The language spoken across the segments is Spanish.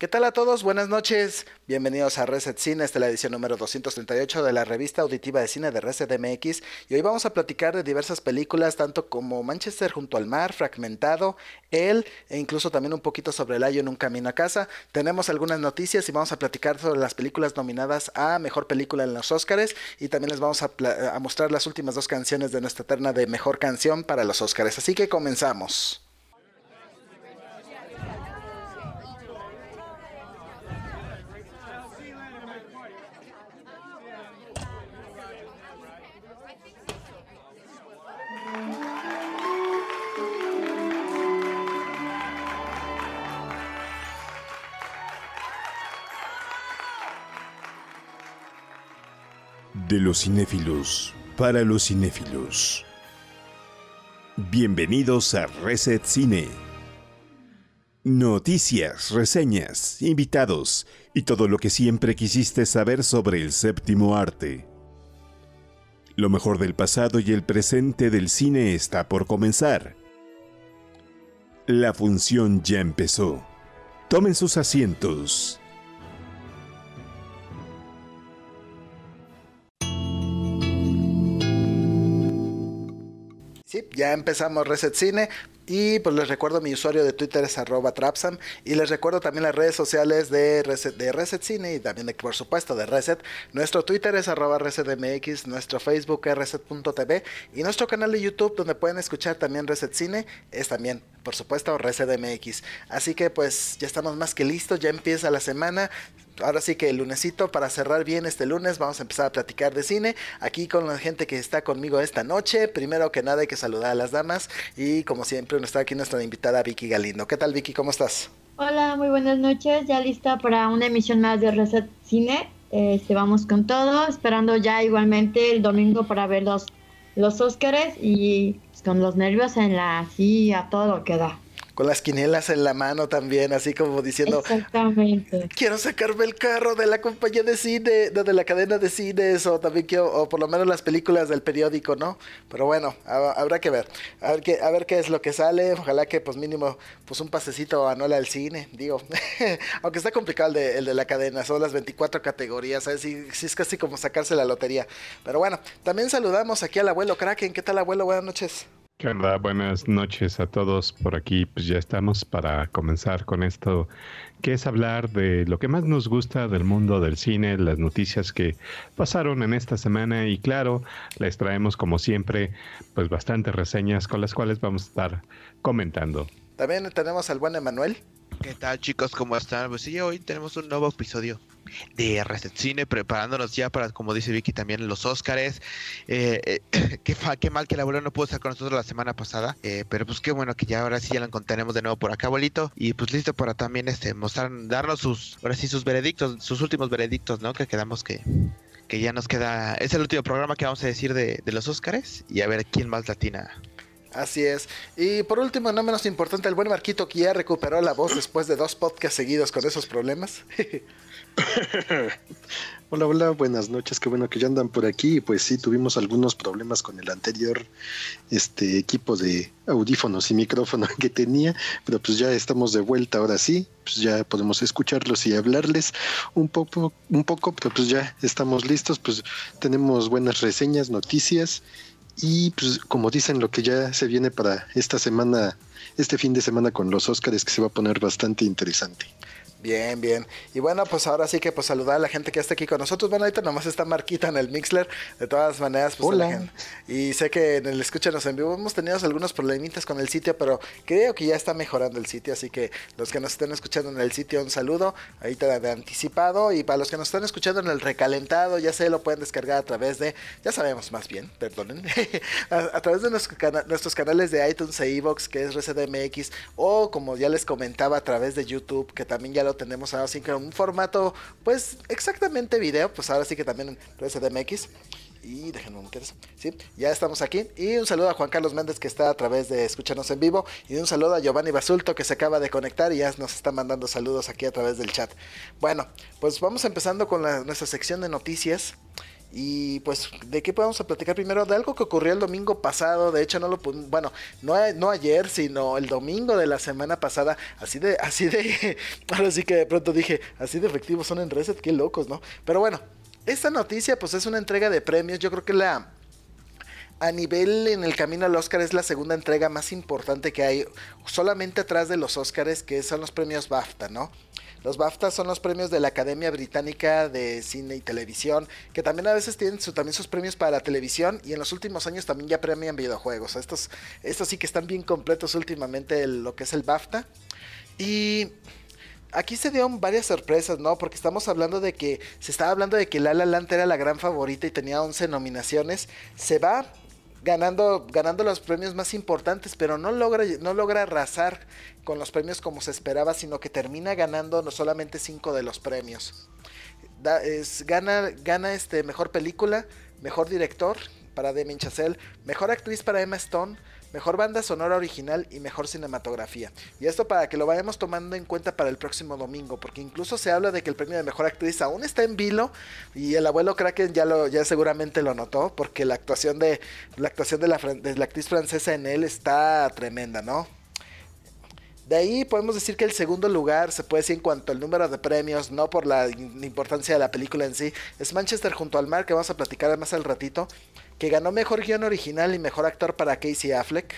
¿Qué tal a todos? Buenas noches. Bienvenidos a Reset Cine, esta es la edición número 238 de la revista auditiva de cine de Reset MX y hoy vamos a platicar de diversas películas, tanto como Manchester junto al mar, Fragmentado, Él e incluso también un poquito sobre El Ayo en un camino a casa. Tenemos algunas noticias y vamos a platicar sobre las películas nominadas a Mejor Película en los oscars y también les vamos a, mostrar las últimas dos canciones de nuestra terna de Mejor Canción para los oscars Así que comenzamos. De los cinéfilos para los cinéfilos. Bienvenidos a Reset Cine. Noticias, reseñas, invitados y todo lo que siempre quisiste saber sobre el séptimo arte. Lo mejor del pasado y el presente del cine está por comenzar. La función ya empezó. Tomen sus asientos Sí, ya empezamos Reset Cine y pues les recuerdo mi usuario de Twitter es arroba Trapsam y les recuerdo también las redes sociales de Reset, de Reset Cine y también de, por supuesto de Reset. Nuestro Twitter es arroba ResetMX, nuestro Facebook es Reset.tv y nuestro canal de YouTube donde pueden escuchar también Reset Cine es también por supuesto Reset Así que pues ya estamos más que listos, ya empieza la semana ahora sí que el lunesito para cerrar bien este lunes vamos a empezar a platicar de cine aquí con la gente que está conmigo esta noche. Primero que nada hay que saludar a las damas y como siempre está aquí nuestra invitada Vicky Galindo. ¿Qué tal Vicky? ¿Cómo estás? Hola, muy buenas noches. Ya lista para una emisión más de Reset Cine. se este, vamos con todo, esperando ya igualmente el domingo para ver los, los Óscares y pues, con los nervios en la a todo lo que da con las quinelas en la mano también, así como diciendo, quiero sacarme el carro de la compañía de cine, de, la cadena de cines, o también quiero, o por lo menos las películas del periódico, ¿no? Pero bueno, habrá que ver, a ver, qué a ver qué es lo que sale, ojalá que pues mínimo, pues un pasecito a al cine, digo, aunque está complicado el de, la cadena, son las 24 categorías, ¿sabes? es casi como sacarse la lotería. Pero bueno, también saludamos aquí al abuelo Kraken, ¿qué tal abuelo? Buenas noches. Buenas noches a todos por aquí. Pues ya estamos para comenzar con esto, que es hablar de lo que más nos gusta del mundo del cine, las noticias que pasaron en esta semana y claro, les traemos como siempre pues bastantes reseñas con las cuales vamos a estar comentando. También tenemos al buen Emanuel. ¿Qué tal chicos? ¿Cómo están? Pues sí, hoy tenemos un nuevo episodio de Cine preparándonos ya para, como dice Vicky, también los Óscares. Eh, eh, qué, mal que la abuela no pudo estar con nosotros la semana pasada, eh, pero pues qué bueno que ya ahora sí ya lo encontraremos de nuevo por acá, abuelito. Y pues listo para también este mostrar, darnos sus, ahora sí sus veredictos, sus últimos veredictos, ¿no? Que quedamos que, que ya nos queda, es el último programa que vamos a decir de, de los Óscares y a ver quién más latina Así es. Y por último, no menos importante, el buen Marquito que ya recuperó la voz después de dos podcasts seguidos con esos problemas. hola, hola, buenas noches, qué bueno que ya andan por aquí. Pues sí, tuvimos algunos problemas con el anterior este equipo de audífonos y micrófono que tenía, pero pues ya estamos de vuelta ahora sí, pues ya podemos escucharlos y hablarles un poco, un poco, pero pues ya estamos listos, pues tenemos buenas reseñas, noticias y pues como dicen, lo que ya se viene para esta semana, este fin de semana con los Óscares, que se va a poner bastante interesante. Bien, bien. Y bueno, pues ahora sí que pues saludar a la gente que está aquí con nosotros. Bueno, ahorita nomás está Marquita en el Mixler. De todas maneras, pues Y sé que en el Escúchanos en vivo hemos tenido algunos problemitas con el sitio, pero creo que ya está mejorando el sitio. Así que los que nos estén escuchando en el sitio, un saludo. ahí Ahorita de anticipado. Y para los que nos están escuchando en el recalentado, ya sé, lo pueden descargar a través de, ya sabemos más bien, perdonen, a, través de nuestros canales de iTunes e iVox, que es RCDMX, o como ya les comentaba, a través de YouTube, que también ya lo tenemos ahora sí que un formato, pues exactamente video, pues ahora sí que también en mx Y déjenme un eso. Sí, ya estamos aquí. Y un saludo a Juan Carlos Méndez que está a través de Escúchanos en vivo. Y un saludo a Giovanni Basulto que se acaba de conectar y ya nos está mandando saludos aquí a través del chat. Bueno, pues vamos empezando con nuestra sección de noticias. Y pues, ¿de qué podemos platicar primero? De algo que ocurrió el domingo pasado, de hecho no lo bueno, no, ayer, sino el domingo de la semana pasada, así de, así de, ahora sí que de pronto dije, así de efectivos son en Reset, qué locos, ¿no? Pero bueno, esta noticia pues es una entrega de premios, yo creo que la, a nivel en el camino al Oscar es la segunda entrega más importante que hay, solamente atrás de los Oscars, que son los premios BAFTA, ¿no? Los BAFTA son los premios de la Academia Británica de Cine y Televisión, que también a veces tienen también sus premios para la televisión y en los últimos años también ya premian videojuegos. Estos, estos sí que están bien completos últimamente lo que es el BAFTA. Y aquí se dieron varias sorpresas, ¿no? Porque estamos hablando de que se estaba hablando de que La La Land era la gran favorita y tenía 11 nominaciones. Se va ganando ganando los premios más importantes, pero no logra no logra arrasar con los premios como se esperaba, sino que termina ganando no solamente 5 de los premios. es, gana gana este, mejor película, mejor director para Demi Chazelle, mejor actriz para Emma Stone, mejor banda sonora original y mejor cinematografía. Y esto para que lo vayamos tomando en cuenta para el próximo domingo, porque incluso se habla de que el premio de mejor actriz aún está en vilo y el abuelo Kraken ya lo ya seguramente lo notó porque la actuación de la actuación de la actriz francesa en él está tremenda, ¿no? De ahí podemos decir que el segundo lugar, se puede decir en cuanto al número de premios, no por la importancia de la película en sí, es Manchester junto al mar, que vamos a platicar además al ratito, que ganó mejor guión original y mejor actor para Casey Affleck.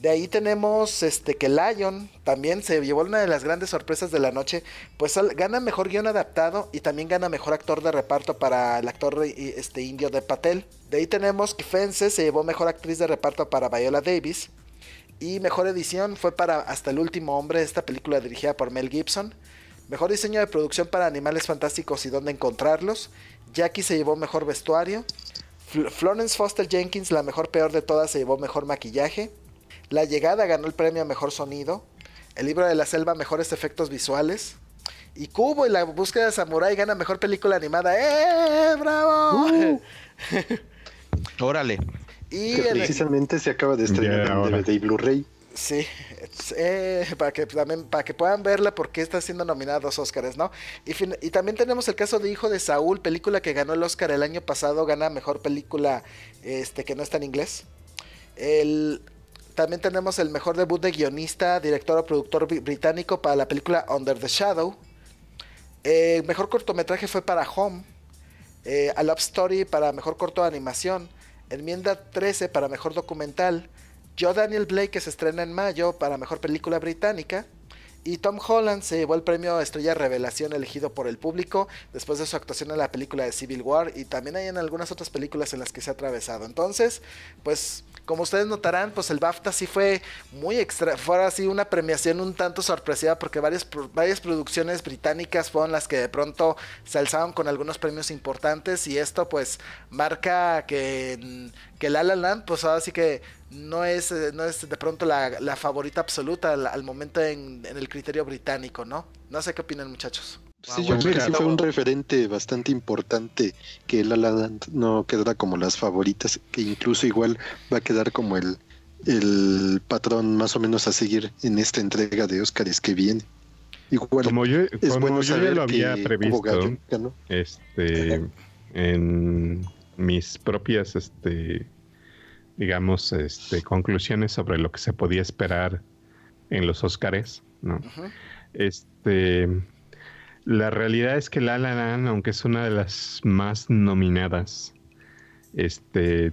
De ahí tenemos este, que Lion también se llevó una de las grandes sorpresas de la noche, pues gana mejor guión adaptado y también gana mejor actor de reparto para el actor eh, este, indio de Patel. De ahí tenemos que Fence se llevó mejor actriz de reparto para Viola Davis. Y mejor edición fue para Hasta el último hombre, esta película dirigida por Mel Gibson. Mejor diseño de producción para Animales Fantásticos y dónde encontrarlos. Jackie se llevó mejor vestuario. Florence Foster Jenkins, la mejor peor de todas, se llevó mejor maquillaje. La llegada ganó el premio a mejor sonido. El libro de la selva, mejores efectos visuales. Y Cubo y la búsqueda de Samurai gana mejor película animada. ¡Eh! ¡Bravo! Uh. órale precisamente se acaba de estrenar en DVD y Blu-ray. Sí, eh, para que puedan verla porque está siendo nominada a dos Óscares, ¿no? Y, también tenemos el caso de Hijo de Saúl, película que ganó el Óscar el año pasado, gana mejor película este que no está en inglés. también tenemos el mejor debut de guionista, director o productor británico para la película Under the Shadow. El eh, mejor cortometraje fue para Home. Eh, a Love Story para mejor corto de animación. Enmienda 13 para mejor documental. Yo Daniel Blake que se estrena en mayo para mejor película británica. Y Tom Holland se llevó el premio Estrella Revelación elegido por el público después de su actuación en la película de Civil War y también hay en algunas otras películas en las que se ha atravesado. Entonces, pues como ustedes notarán, pues el BAFTA sí fue muy extra, fue así una premiación un tanto sorpresiva porque varias, varias producciones británicas fueron las que de pronto se alzaron con algunos premios importantes y esto pues marca que mm, que La La Land, pues ahora sí que no es, eh, no es de pronto la, favorita absoluta al, momento en, el criterio británico, ¿no? No sé qué opinan muchachos. Sí, ah, yo creo que fue un referente bastante importante que el La Land no quedara como las favoritas, que incluso igual va a quedar como el, el patrón más o menos a seguir en esta entrega de Óscares que viene. Igual, como es bueno lo había previsto este, en mis propias este, digamos, este, conclusiones sobre lo que se podía esperar en los Óscares, ¿no? Este, la realidad es que La La Land, aunque es una de las más nominadas, este,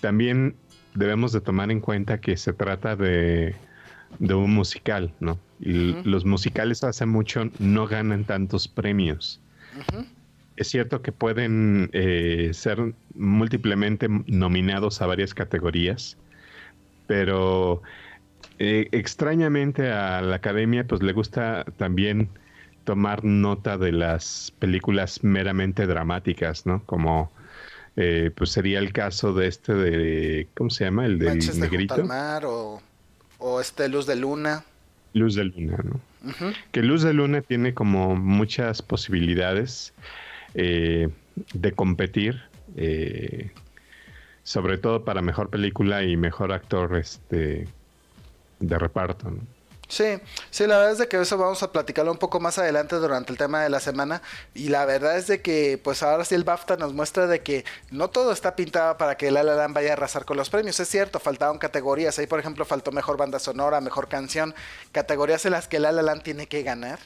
también debemos de tomar en cuenta que se trata de, un musical, ¿no? Y los musicales hace mucho no ganan tantos premios. Es cierto que pueden eh, ser múltiplemente nominados a varias categorías, pero eh, extrañamente a la academia pues le gusta también tomar nota de las películas meramente dramáticas, ¿no? Como eh, pues sería el caso de este de ¿cómo se llama? El de negrito. mar, o, o este Luz de Luna. Luz de Luna, ¿no? Que Luz de Luna tiene como muchas posibilidades eh, de competir, eh, sobre todo para mejor película y mejor actor este, de reparto. Sí, sí, la verdad es que eso vamos a platicarlo un poco más adelante durante el tema de la semana. Y la verdad es de que, pues ahora sí el BAFTA nos muestra de que no todo está pintado para que La La vaya a arrasar con los premios. Es cierto, faltaban categorías. Ahí, por ejemplo, faltó mejor banda sonora, mejor canción, categorías en las que La La tiene que ganar.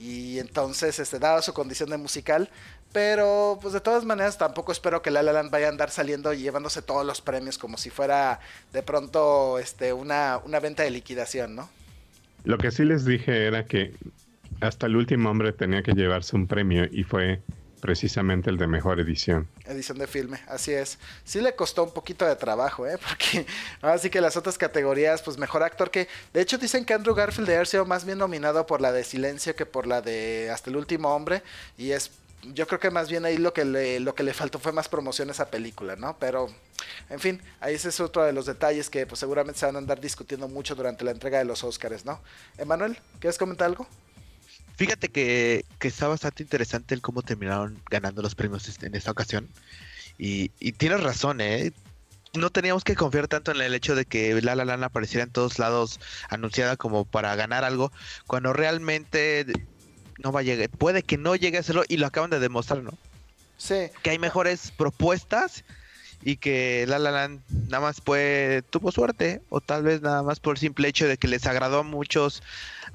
Y entonces, este, dada su condición de musical, pero, pues de todas maneras, tampoco espero que La La Land vaya a andar saliendo y llevándose todos los premios como si fuera de pronto este, una, una venta de liquidación, ¿no? Lo que sí les dije era que hasta el último hombre tenía que llevarse un premio y fue precisamente el de mejor edición. Edición de filme, así es. Sí le costó un poquito de trabajo, ¿eh? Porque así que las otras categorías, pues mejor actor que... De hecho dicen que Andrew Garfield de haber sido más bien nominado por la de Silencio que por la de Hasta el último hombre y es yo creo que más bien ahí lo que le, lo que le faltó fue más promoción a esa película, ¿no? Pero, en fin, ahí ese es otro de los detalles que pues, seguramente se van a andar discutiendo mucho durante la entrega de los Oscars, ¿no? Emanuel, ¿quieres comentar algo? Fíjate que, que, está bastante interesante el cómo terminaron ganando los premios este, en esta ocasión. Y, tienes razón, ¿eh? no teníamos que confiar tanto en el hecho de que La La lana apareciera en todos lados anunciada como para ganar algo, cuando realmente no va a llegar, puede que no llegue a hacerlo y lo acaban de demostrar, ¿no? Sí. Que hay mejores propuestas y que La La Land nada más puede tuvo suerte o tal vez nada más por el simple hecho de que les agradó a muchos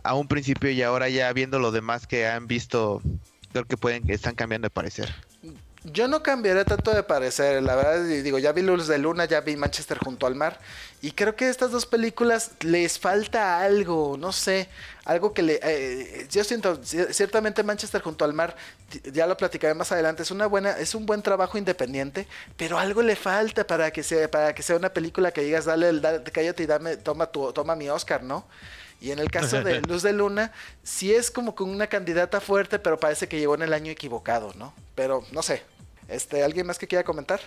a un principio y ahora ya viendo lo demás que han visto creo que pueden que están cambiando de parecer. Yo no cambiaré tanto de parecer, la verdad digo, ya vi Luz de Luna, ya vi Manchester junto al mar y creo que estas dos películas les falta algo, no sé, algo que le eh, yo siento ciertamente Manchester junto al mar, ya lo platicaré más adelante, es una buena es un buen trabajo independiente, pero algo le falta para que sea para que sea una película que digas, dale, dale cállate y dame toma tu toma mi Oscar, ¿no? Y en el caso de Luz de Luna, sí es como con una candidata fuerte, pero parece que llegó en el año equivocado, ¿no? Pero no sé, este, ¿Alguien más que quiera comentar?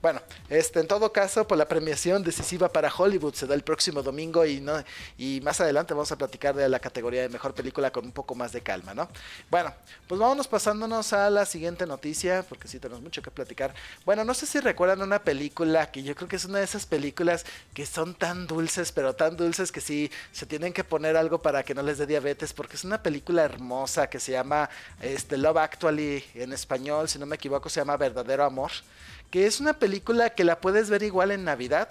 Bueno, este, en todo caso, por pues, la premiación decisiva para Hollywood se da el próximo domingo y, no, y más adelante vamos a platicar de la categoría de mejor película con un poco más de calma, ¿no? Bueno, pues vámonos pasándonos a la siguiente noticia, porque sí tenemos mucho que platicar. Bueno, no sé si recuerdan una película que yo creo que es una de esas películas que son tan dulces, pero tan dulces que sí se tienen que poner algo para que no les dé diabetes, porque es una película hermosa que se llama este, Love Actually en español, si no me equivoco, se llama Verdadero Amor que es una película que la puedes ver igual en Navidad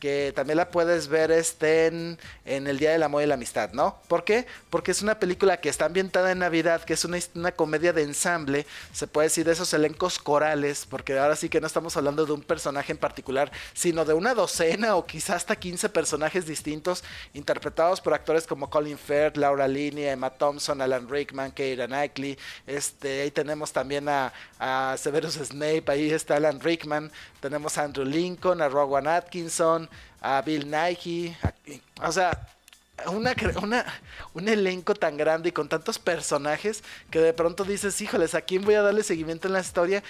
que también la puedes ver este en, el Día del Amor y la Amistad, ¿no? ¿Por qué? Porque es una película que está ambientada en Navidad, que es una, comedia de ensamble, se puede decir de esos elencos corales, porque ahora sí que no estamos hablando de un personaje en particular, sino de una docena o quizás hasta 15 personajes distintos, interpretados por actores como Colin Firth, Laura Linney, Emma Thompson, Alan Rickman, Keira Knightley, este, ahí tenemos también a, a Severus Snape, ahí está Alan Rickman, tenemos a Andrew Lincoln, a Rowan Atkinson, a Bill Nike, o sea, una, una, un elenco tan grande y con tantos personajes que de pronto dices, híjoles, ¿a quién voy a darle seguimiento en la historia?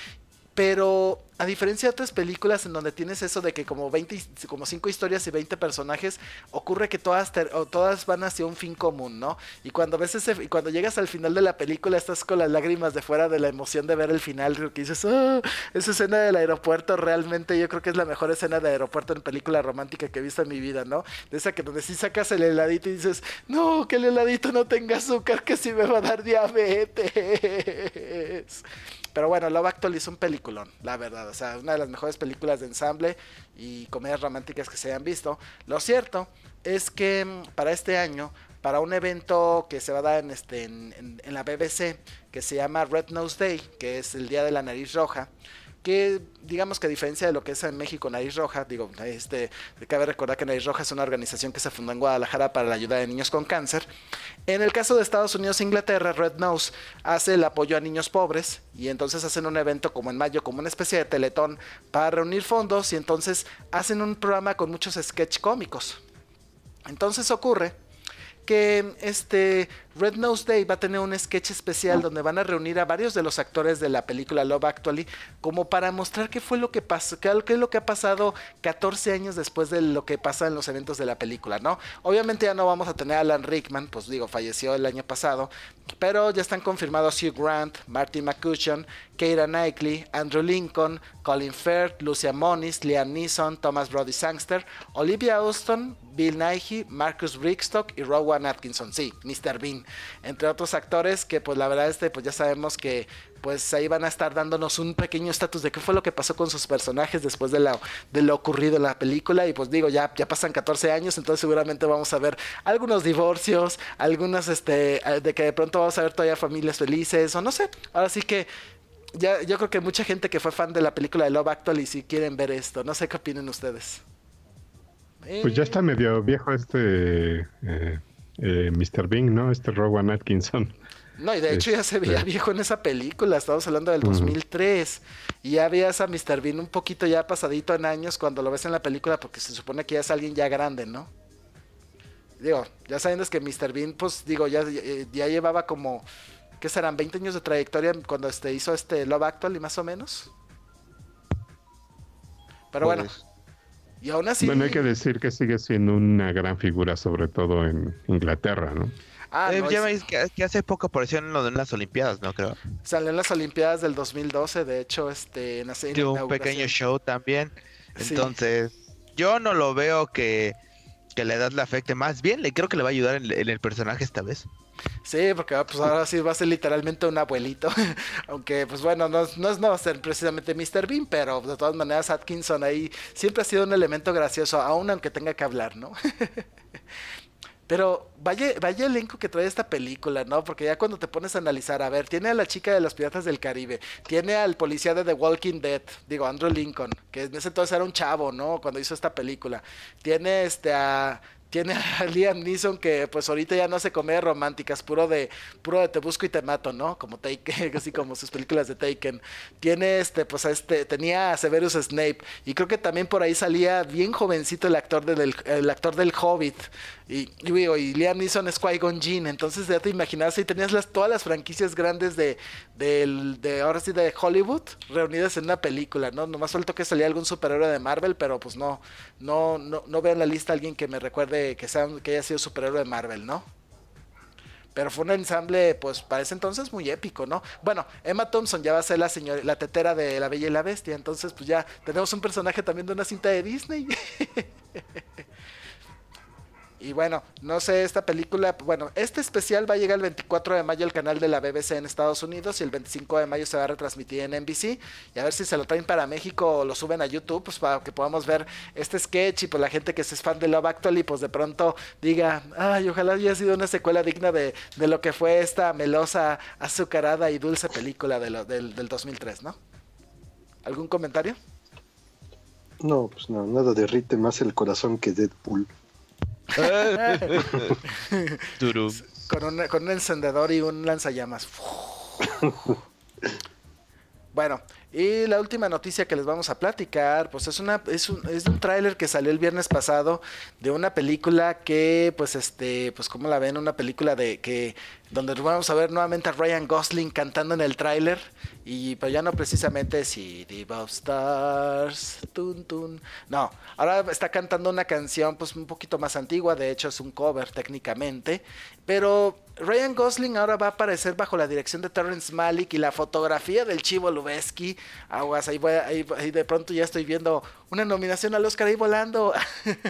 Pero a diferencia de otras películas en donde tienes eso de que como 20, como 5 historias y 20 personajes, ocurre que todas, todas van hacia un fin común, ¿no? Y cuando ves ese, cuando llegas al final de la película estás con las lágrimas de fuera de la emoción de ver el final, que dices, oh, esa escena del aeropuerto realmente yo creo que es la mejor escena de aeropuerto en película romántica que he visto en mi vida, ¿no? De esa que donde sí sacas el heladito y dices, no, que el heladito no tenga azúcar, que si me va a dar diabetes. Pero bueno, Love Actually es un peliculón, la verdad. O sea, una de las mejores películas de ensamble y comedias románticas que se han visto. Lo cierto es que mm, para este año, para un evento que se va a dar en, este, en la BBC, que se llama Red Nose Day, que es el Día de la Nariz Roja, que digamos que a diferencia de lo que es en México Nariz Roja, digo, este, cabe recordar que Nariz Roja es una organización que se fundó en Guadalajara para la ayuda de niños con cáncer. En el caso de Estados Unidos e Inglaterra, Red Nose hace el apoyo a niños pobres y entonces hacen un evento como en mayo, como una especie de teletón para reunir fondos y entonces hacen un programa con muchos sketch cómicos. Entonces ocurre que este Red Nose Day va a tener un sketch especial ah. donde van a reunir a varios de los actores de la película Love Actually como para mostrar qué fue lo que pasó, qué es lo que ha pasado 14 años después de lo que pasa en los eventos de la película, ¿no? Obviamente ya no vamos a tener a Alan Rickman, pues digo, falleció el año pasado, pero ya están confirmados Hugh Grant, Martin McCutcheon, Keira Knightley, Andrew Lincoln, Colin Firth, Lucia Moniz, Liam Neeson, Thomas Brody Sangster, Olivia Austin, Bill Nighy, Marcus Brickstock y Rowan Atkinson, sí, Mr. Bean, entre otros actores que pues la verdad este pues ya sabemos que pues ahí van a estar dándonos un pequeño estatus de qué fue lo que pasó con sus personajes después de, la, de lo ocurrido en la película. Y pues digo, ya, ya pasan 14 años, entonces seguramente vamos a ver algunos divorcios, algunas, este, eh, de que de pronto vamos a ver todavía familias felices o no sé. Ahora sí que... Ya, yo creo que mucha gente que fue fan de la película de Love Actually si quieren ver esto, no sé qué opinen ustedes. Pues ya está medio viejo este eh, eh, Mr. Bean, ¿no? Este Rowan Atkinson. No, y de hecho ya se veía este, viejo en esa película, estamos hablando del 2003, y ya veías a Mr. Bean un poquito ya pasadito en años cuando lo ves en la película, porque se supone que ya es alguien ya grande, ¿no? Digo, ya sabiendo es que Mr. Bean, pues digo, eh, ya, llevaba como, ¿qué serán? 20 años de trayectoria cuando este, hizo este Love Actual y más o menos. Pero pues, bueno, y Bueno, hay que decir que sigue siendo una gran figura, sobre todo en Inglaterra, ¿no? Ah, eh, ya veis que, hace poco apareció en, lo de las Olimpiadas, ¿no? Creo. Salió en las Olimpiadas del 2012, de hecho, este, en un pequeño show también. Entonces, yo no lo veo que, la edad le afecte. Más bien, le creo que le va a ayudar en el personaje esta vez. Sí, porque ah, pues, ahora sí va a ser literalmente un abuelito. Aunque, pues bueno, no, no, no, va ser precisamente Mr. Bean, pero pues, de todas maneras Atkinson ahí siempre ha sido un elemento gracioso, aún aunque tenga que hablar, ¿no? Pero vaya, vaya elenco que trae esta película, ¿no? Porque ya cuando te pones a analizar, a ver, tiene a la chica de los piratas del Caribe, tiene al policía de The Walking Dead, digo, Andrew Lincoln, que en ese entonces era un chavo, ¿no? Cuando hizo esta película. Tiene este a tiene a Liam Neeson que pues ahorita ya no hace comedias románticas, puro de puro de te busco y te mato, ¿no? Como Taken, así como sus películas de Taken. Tiene este pues a este tenía Severus Snape y creo que también por ahí salía bien jovencito el actor del actor del Hobbit y, y, Liam Neeson es Qui-Gon Jinn, entonces ya te imaginas y tenías las todas las franquicias grandes de, de, de ahora sí de Hollywood reunidas en una película, ¿no? Nomás suelto que salía algún superhéroe de Marvel, pero pues no no no no veo en la lista alguien que me recuerde que, que haya sido superhéroe de Marvel, ¿no? Pero fue un ensamble, pues para ese entonces muy épico, ¿no? Bueno, Emma Thompson ya va a ser la señora, la tetera de La Bella y la Bestia, entonces pues ya tenemos un personaje también de una cinta de Disney. Y bueno, no sé, esta película, bueno, este especial va a llegar el 24 de mayo al canal de la BBC en Estados Unidos y el 25 de mayo se va a retransmitir en NBC. Y a ver si se lo traen para México o lo suben a YouTube, pues para que podamos ver este sketch y pues la gente que es fan de Love Actually, pues de pronto diga, ay, ojalá haya sido una secuela digna de, lo que fue esta melosa, azucarada y dulce película de lo, del, 2003, ¿no? ¿Algún comentario? No, pues no, nada derrite más el corazón que Deadpool con, un, con un encendedor y un lanzallamas. bueno, y la última noticia que les vamos a platicar, pues es una un, es un tráiler que salió el viernes pasado de una película que pues este, pues como la ven, una película de que donde vamos a ver nuevamente a Ryan Gosling cantando en el tráiler y pero ya no precisamente The Bob Stars, tun, tun. no, ahora está cantando una canción pues un poquito más antigua, de hecho es un cover técnicamente, pero Ryan Gosling ahora va a aparecer bajo la dirección de Terrence Malick y la fotografía del Chivo Lubeski. Aguas, ahí, ahí de pronto ya estoy viendo una nominación al Oscar ahí volando.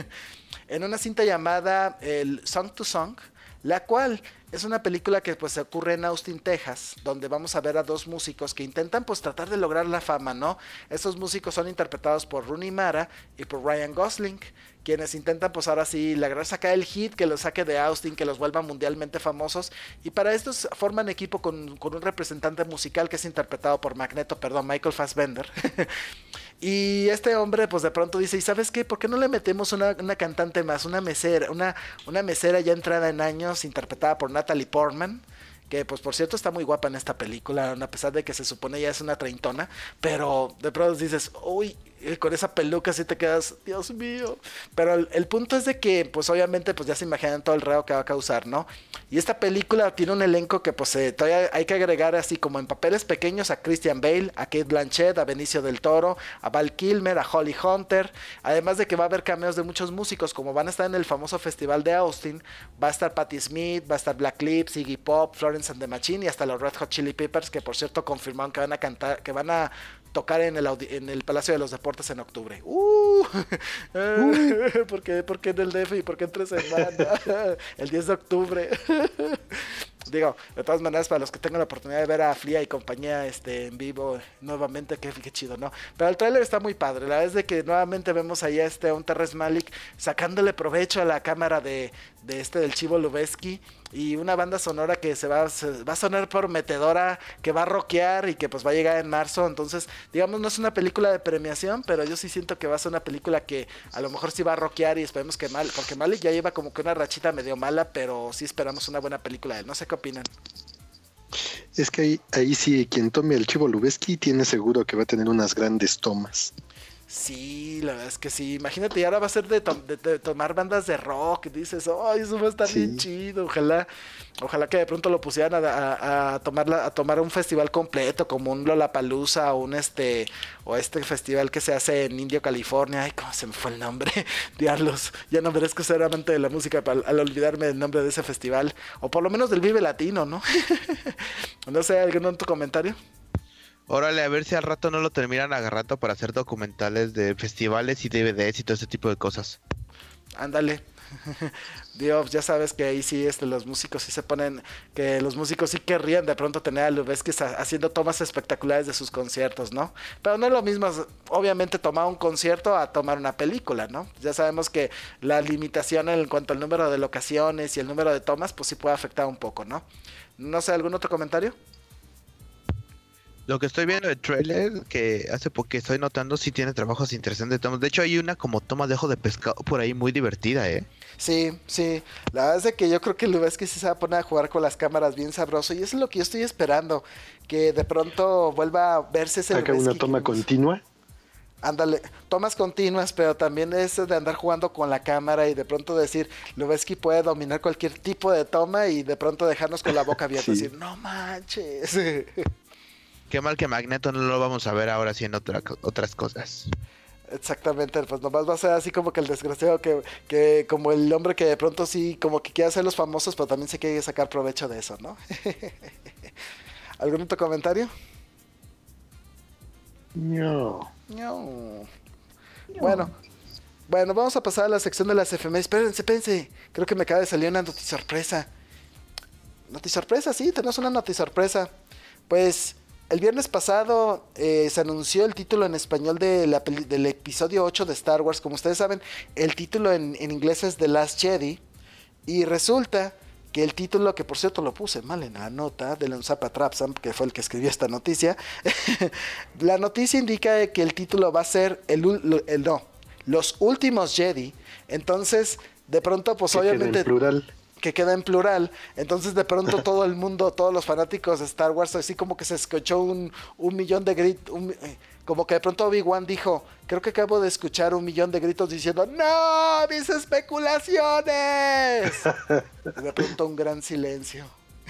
en una cinta llamada el Song to Song, la cual es una película que pues ocurre en Austin, Texas, donde vamos a ver a dos músicos que intentan pues tratar de lograr la fama, ¿no? Estos músicos son interpretados por Rooney Mara y por Ryan Gosling, quienes intentan pues ahora sí lograr sacar el hit que los saque de Austin, que los vuelva mundialmente famosos. Y para estos forman equipo con, un representante musical que es interpretado por Magneto, perdón, Michael Fassbender. Y este hombre, pues de pronto dice, ¿y sabes qué? ¿Por qué no le metemos una, cantante más? Una mesera, una, una mesera ya entrada en años, interpretada por Natalie Portman, que pues por cierto está muy guapa en esta película, a pesar de que se supone ya es una treintona, pero de pronto dices, uy, eh, con esa peluca así te quedas, Dios mío. Pero el, punto es de que, pues obviamente, pues ya se imaginan todo el reo que va a causar, ¿no? Y esta película tiene un elenco que, pues, eh, todavía hay que agregar así como en papeles pequeños a Christian Bale, a Kate Blanchett, a Benicio del Toro, a Val Kilmer, a Holly Hunter. Además de que va a haber cameos de muchos músicos, como van a estar en el famoso festival de Austin, va a estar Patti Smith, va a estar Black Lips, Iggy Pop, Florence and the Machine y hasta los Red Hot Chili Peppers, que por cierto confirmaron que van a cantar, que van a tocar en el, en el Palacio de los Deportes en octubre. ¡Uh! ¿Por, qué, en el DF y por qué en tres semanas? el 10 de octubre. Digo, de todas maneras, para los que tengan la oportunidad de ver a Flia y compañía este, en vivo nuevamente, qué, chido, ¿no? Pero el tráiler está muy padre. La vez de que nuevamente vemos ahí a este, un Terres Malik sacándole provecho a la cámara de, de este del Chivo Lubeski y una banda sonora que se va, va a sonar prometedora, que va a rockear y que pues va a llegar en marzo. Entonces, digamos, no es una película de premiación, pero yo sí siento que va a ser una película que a lo mejor sí va a rockear y esperemos que mal, porque Malik ya lleva como que una rachita medio mala, pero sí esperamos una buena película de él. No sé qué opinan. Es que ahí, sí, quien tome el Chivo Lubeski tiene seguro que va a tener unas grandes tomas. Sí, la verdad es que sí. Imagínate, y ahora va a ser de, tomar bandas de rock. Dices, ay, eso va a estar bien chido. Ojalá, ojalá que de pronto lo pusieran a, tomar, a tomar un festival completo, como un Lollapalooza o un este, o este festival que se hace en Indio, California. Ay, cómo se me fue el nombre. Diablos, ya no merezco ser amante de la música al, olvidarme del nombre de ese festival. O por lo menos del Vive Latino, ¿no? no sé, en tu comentario? Órale, a ver si al rato no lo terminan agarrando para hacer documentales de festivales y DVDs y todo ese tipo de cosas. Ándale. Dios, ya sabes que ahí sí este, los músicos sí se ponen, que los músicos sí querrían de pronto tener a está haciendo tomas espectaculares de sus conciertos, ¿no? Pero no es lo mismo, obviamente, tomar un concierto a tomar una película, ¿no? Ya sabemos que la limitación en cuanto al número de locaciones y el número de tomas, pues sí puede afectar un poco, ¿no? No sé, ¿algún otro comentario? Lo que estoy viendo el trailer, que hace porque estoy notando, si tiene trabajos interesantes. De hecho, hay una como toma de ojo de pescado por ahí muy divertida, ¿eh? Sí, sí. La verdad es que yo creo que lo se va a poner a jugar con las cámaras bien sabroso. Y eso es lo que yo estoy esperando. Que de pronto vuelva a verse ese. Haga una toma continua. Ándale, tomas continuas, pero también es de andar jugando con la cámara y de pronto decir, Lubeski puede dominar cualquier tipo de toma y de pronto dejarnos con la boca abierta y decir, no manches. Qué mal que Magneto no lo vamos a ver ahora haciendo otras cosas. Exactamente, pues nomás va a ser así como que el desgraciado que, como el hombre que de pronto sí, como que quiere hacer los famosos, pero también se quiere sacar provecho de eso, ¿no? ¿Algún otro comentario? No. no. Bueno, bueno, vamos a pasar a la sección de las FM. Espérense, espérense. Creo que me acaba de salir una Noticia sorpresa, sí, tenemos una sorpresa. Pues el viernes pasado eh, se anunció el título en español del episodio 8 de Star Wars. Como ustedes saben, el título en, inglés es The Last Jedi. Y resulta que el título, que por cierto lo puse mal en la nota de Lanzapa Trapsam, que fue el que escribió esta noticia, la noticia indica que el título va a ser el, el no, Los Últimos Jedi. Entonces, de pronto, pues obviamente que queda en plural. Entonces de pronto todo el mundo, todos los fanáticos de Star Wars, así como que se escuchó un, millón de gritos, eh, como que de pronto Obi-Wan dijo, creo que acabo de escuchar un millón de gritos diciendo, no, mis especulaciones. de pronto un gran silencio.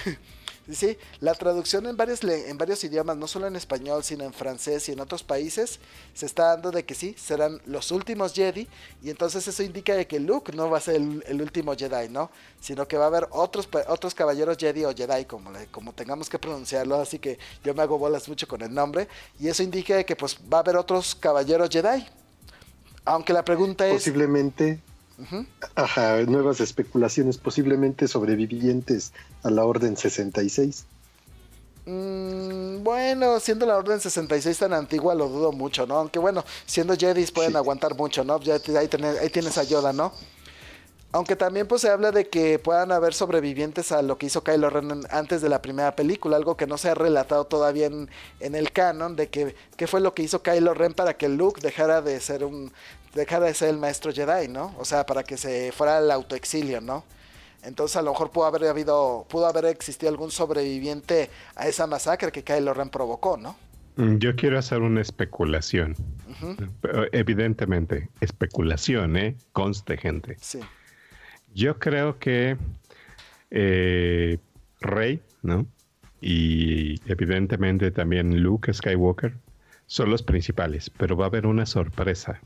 Sí, la traducción en varios, en varios idiomas, no solo en español, sino en francés y en otros países, se está dando de que sí, serán los últimos Jedi. Y entonces eso indica de que Luke no va a ser el, último Jedi, ¿no? Sino que va a haber otros, otros caballeros Jedi o Jedi, como, como tengamos que pronunciarlo. Así que yo me hago bolas mucho con el nombre. Y eso indica de que pues va a haber otros caballeros Jedi. Aunque la pregunta es... Posiblemente Ajá, nuevas especulaciones, posiblemente sobrevivientes a la Orden 66. Mm, bueno, siendo la Orden 66 tan antigua, lo dudo mucho, ¿no? Aunque bueno, siendo Jedis pueden aguantar mucho, ¿no? Ya ahí, tienes ayuda, ¿no? Aunque también pues se habla de que puedan haber sobrevivientes a lo que hizo Kylo Ren antes de la primera película, algo que no se ha relatado todavía en, el canon, de que qué fue lo que hizo Kylo Ren para que Luke dejara de ser un, dejara de ser el maestro Jedi, ¿no? O sea, para que se fuera al autoexilio, ¿no? Entonces a lo mejor pudo haber habido, pudo haber existido algún sobreviviente a esa masacre que Kylo Ren provocó, ¿no? Mm, yo quiero hacer una especulación. Evidentemente, especulación, ¿eh? Conste, gente. Sí. Yo creo que eh, Rey, ¿no? Y evidentemente también Luke Skywalker son los principales, pero va a haber una sorpresa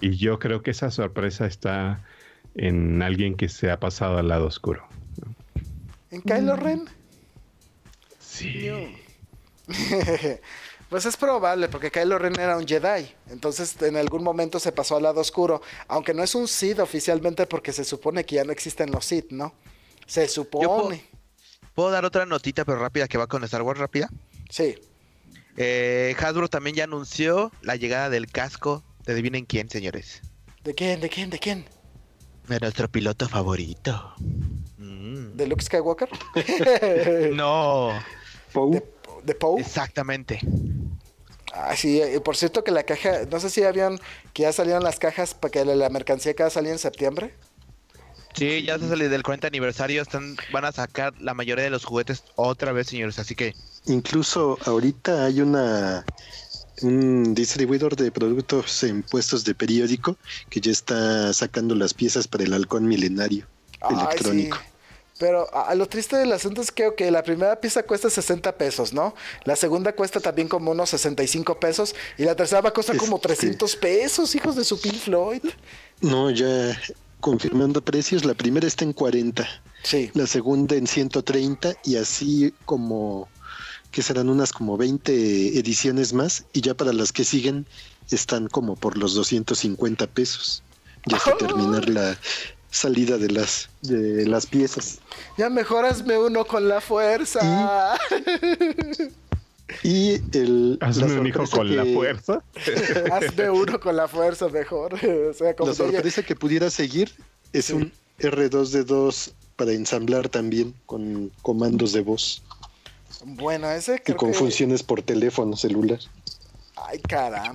y, yo, creo que esa sorpresa está en alguien que se ha pasado al lado oscuro. ¿En Kylo mm. Ren? Sí. pues es probable, porque Kylo Ren era un Jedi. Entonces, en algún momento se pasó al lado oscuro. Aunque no es un Sith oficialmente, porque se supone que ya no existen los Sith, ¿no? Se supone. Puedo, puedo, dar otra notita, pero rápida, que va con Star Wars rápida? Sí. Eh, Hasbro también ya anunció la llegada del casco. ¿Te adivinen quién, señores? ¿De quién? ¿De quién? ¿De quién? De nuestro piloto favorito. Mm. ¿De Luke Skywalker? no. ¿De, Poe? Exactamente. Ah, sí, eh, por cierto que la caja, no sé si habían, que ya salieron las cajas para que la, mercancía que salía en septiembre. Sí, ya se salió del 40 aniversario, están, van a sacar la mayoría de los juguetes otra vez, señores, así que... Incluso ahorita hay una un distribuidor de productos en puestos de periódico que ya está sacando las piezas para el halcón milenario electrónico. Pero a, lo triste del asunto es que la primera pieza cuesta 60 pesos, ¿no? La segunda cuesta también como unos 65 pesos y la tercera va a costar como 300 pesos, hijos de su Pink Floyd. No, ya confirmando precios. La primera está en 40. La segunda en 130 y así como que serán unas como 20 ediciones más y ya para las que siguen están como por los 250 pesos. Ya se terminar la salida de las de las piezas. Ya me uno con la fuerza. Y el. Hazme un con la fuerza. Hazme uno con la fuerza, mejor. O sea, la sorpresa que pudiera seguir es un R2D2 para ensamblar también con comandos de voz. Bueno, ese que Y con funciones por teléfono celular. Ay, caramba.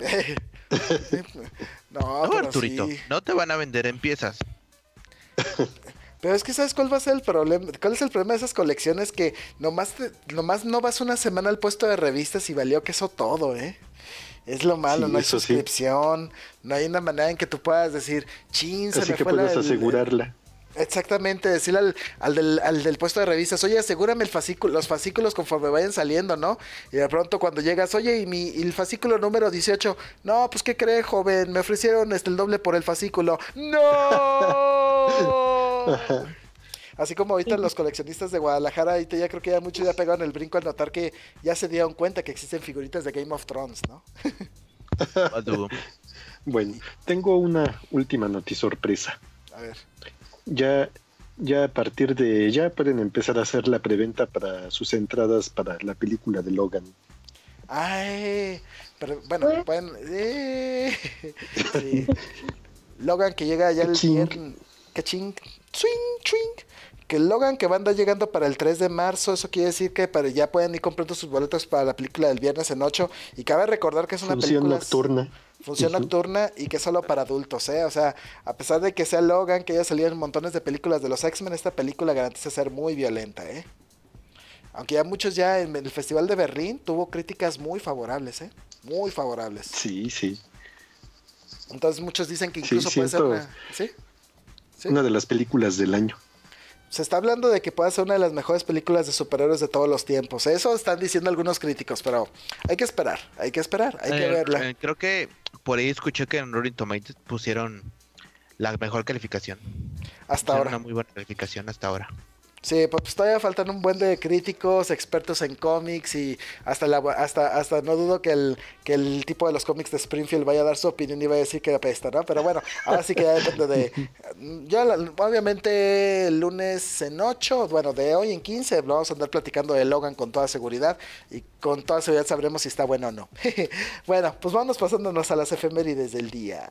no, Arturito, no te van a vender en piezas. Pero es que ¿sabes cuál va a ser el problema? ¿Cuál es el problema de esas colecciones que nomás, nomás no vas una semana al puesto de revistas y valió queso todo, eh? Es lo malo, no hay suscripción, no hay una manera en que tú puedas decir, chin, se Así me que fue puedes la, asegurarla. Exactamente, decirle al, al, del, puesto de revistas, oye, asegúrame los fascículos conforme vayan saliendo, ¿no? Y de pronto cuando llegas, oye, y, mi, el fascículo número 18, no, pues qué cree, joven, me ofrecieron este, el doble por el fascículo. ¡No! Así como ahorita los coleccionistas de Guadalajara, ahorita ya creo que ya mucho ya pegaron el brinco al notar que ya se dieron cuenta que existen figuritas de Game of Thrones, ¿no? bueno, tengo una última noticia sorpresa. A ver ya, ya a partir de ya pueden empezar a hacer la preventa para sus entradas para la película de Logan. Ay, pero bueno, pues. pueden, eh, Logan que llega ya el que ching, swing, ching, Que Logan que va a llegando para el 3 de marzo, eso quiere decir que ya pueden ir comprando sus boletos para la película del viernes en 8. Y cabe recordar que es una Función película. nocturna. Función nocturna y que es solo para adultos, ¿eh? O sea, a pesar de que sea Logan, que ya salido en montones de películas de los X-Men, esta película garantiza ser muy violenta, ¿eh? Aunque ya muchos ya en el Festival de Berlín tuvo críticas muy favorables, ¿eh? Muy favorables. Sí, sí. Entonces muchos dicen que incluso puede ser Una de las películas del año. Se está hablando de que pueda ser una de las mejores películas de superhéroes de todos los tiempos. Eso están diciendo algunos críticos, pero hay que esperar, hay que esperar, hay que eh, verla. Eh, creo que por ahí escuché que en Rolling Tomatoes pusieron la mejor calificación. Hasta ahora. Una muy buena calificación hasta ahora. Sí, pues, pues todavía faltan un buen de críticos, expertos en cómics y hasta la, hasta, hasta no dudo que el, que el tipo de los cómics de Springfield vaya a dar su opinión y vaya a decir que apesta, ¿no? Pero bueno, ahora sí que ya depende de... Ya obviamente el lunes en 8, bueno, de hoy en 15, vamos a andar platicando de Logan con toda seguridad y con toda seguridad sabremos si está bueno o no. bueno, pues vamos pasándonos a las efemérides del día.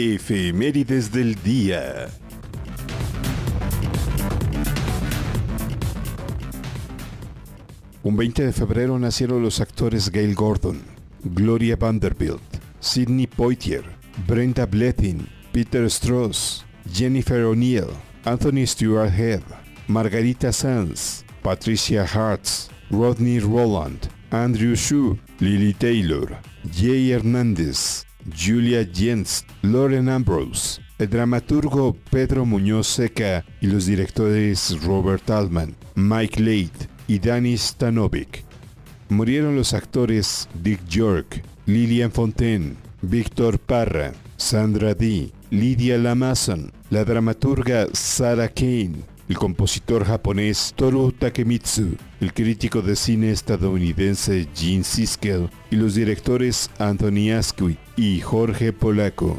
Efemérides del día. Un 20 de febrero nacieron los actores Gail Gordon, Gloria Vanderbilt, Sidney Poitier, Brenda Blethyn, Peter Strauss, Jennifer O'Neill, Anthony Stewart Head, Margarita Sanz, Patricia Hartz, Rodney Roland, Andrew Shue, Lily Taylor, Jay Hernandez Julia Jens, Lauren Ambrose, el dramaturgo Pedro Muñoz Seca y los directores Robert Altman, Mike Late y Danny Stanovic. Murieron los actores Dick York, Lillian Fontaine, Víctor Parra, Sandra Dee, Lydia Lamason, la dramaturga Sarah Kane, el compositor japonés Toru Takemitsu, el crítico de cine estadounidense Gene Siskel y los directores Anthony Asquith y Jorge Polaco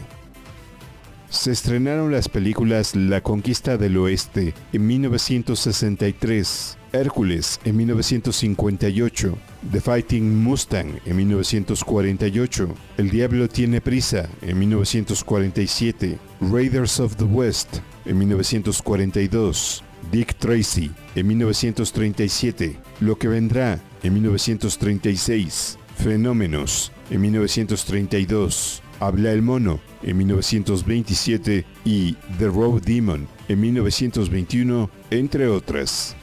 se estrenaron las películas La Conquista del Oeste en 1963, Hércules en 1958, The Fighting Mustang en 1948, El Diablo Tiene Prisa en 1947, Raiders of the West en 1942, Dick Tracy en 1937, Lo que vendrá en 1936, Fenómenos en 1932, Habla el Mono en 1927 y The Road Demon en 1921, entre otras.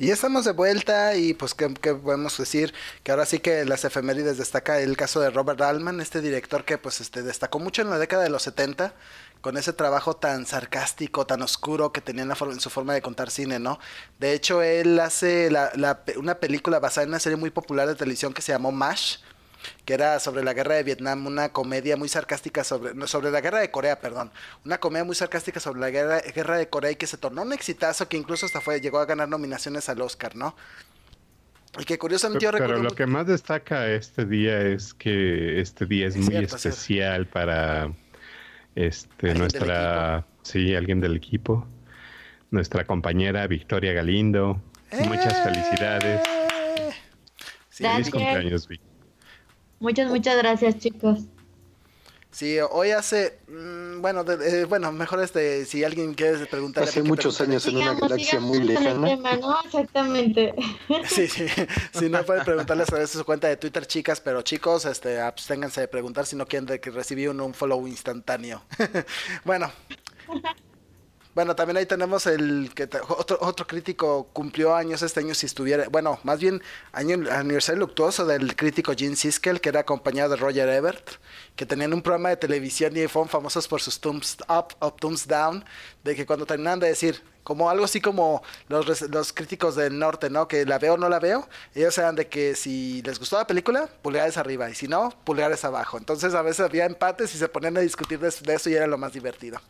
Y estamos de vuelta y pues ¿qué, podemos decir que ahora sí que las efemérides destaca el caso de Robert Altman, este director que pues este destacó mucho en la década de los 70 con ese trabajo tan sarcástico, tan oscuro que tenía en, la forma, en su forma de contar cine, ¿no? De hecho, él hace la, una película basada en una serie muy popular de televisión que se llamó MASH, que era sobre la guerra de Vietnam, una comedia muy sarcástica sobre, sobre la guerra de Corea, perdón, una comedia muy sarcástica sobre la guerra, de Corea y que se tornó un exitazo que incluso hasta fue, llegó a ganar nominaciones al Oscar, ¿no? Y que curiosamente yo recuerdo. lo que más destaca este día es que este día es, muy especial para este nuestra sí, alguien del equipo. Nuestra compañera Victoria Galindo. Muchas felicidades. Sí, ¡Eh! feliz cumpleaños, Muchas, muchas gracias, chicos. Sí, hoy hace, mm, bueno, eh, bueno, mejor este, si alguien quiere preguntar Hace muchos años en una galaxia muy lejana. ¿no? Exactamente. Sí, sí, si no pueden través de su cuenta de Twitter, chicas, pero chicos, este, absténganse de preguntar si no quieren que un, un follow instantáneo. bueno. Bueno, también ahí tenemos el que otro, otro crítico cumplió años este año si estuviera, bueno, más bien año, aniversario luctuoso del crítico Gene Siskel, que era acompañado de Roger Ebert que tenían un programa de televisión y fueron famosos por sus thumbs up o thumbs down, de que cuando terminaban de decir, como algo así como los, los críticos del norte, ¿no? Que la veo o no la veo, ellos eran de que si les gustó la película, pulgares arriba, y si no, pulgares abajo. Entonces a veces había empates y se ponían a discutir de, eso y era lo más divertido.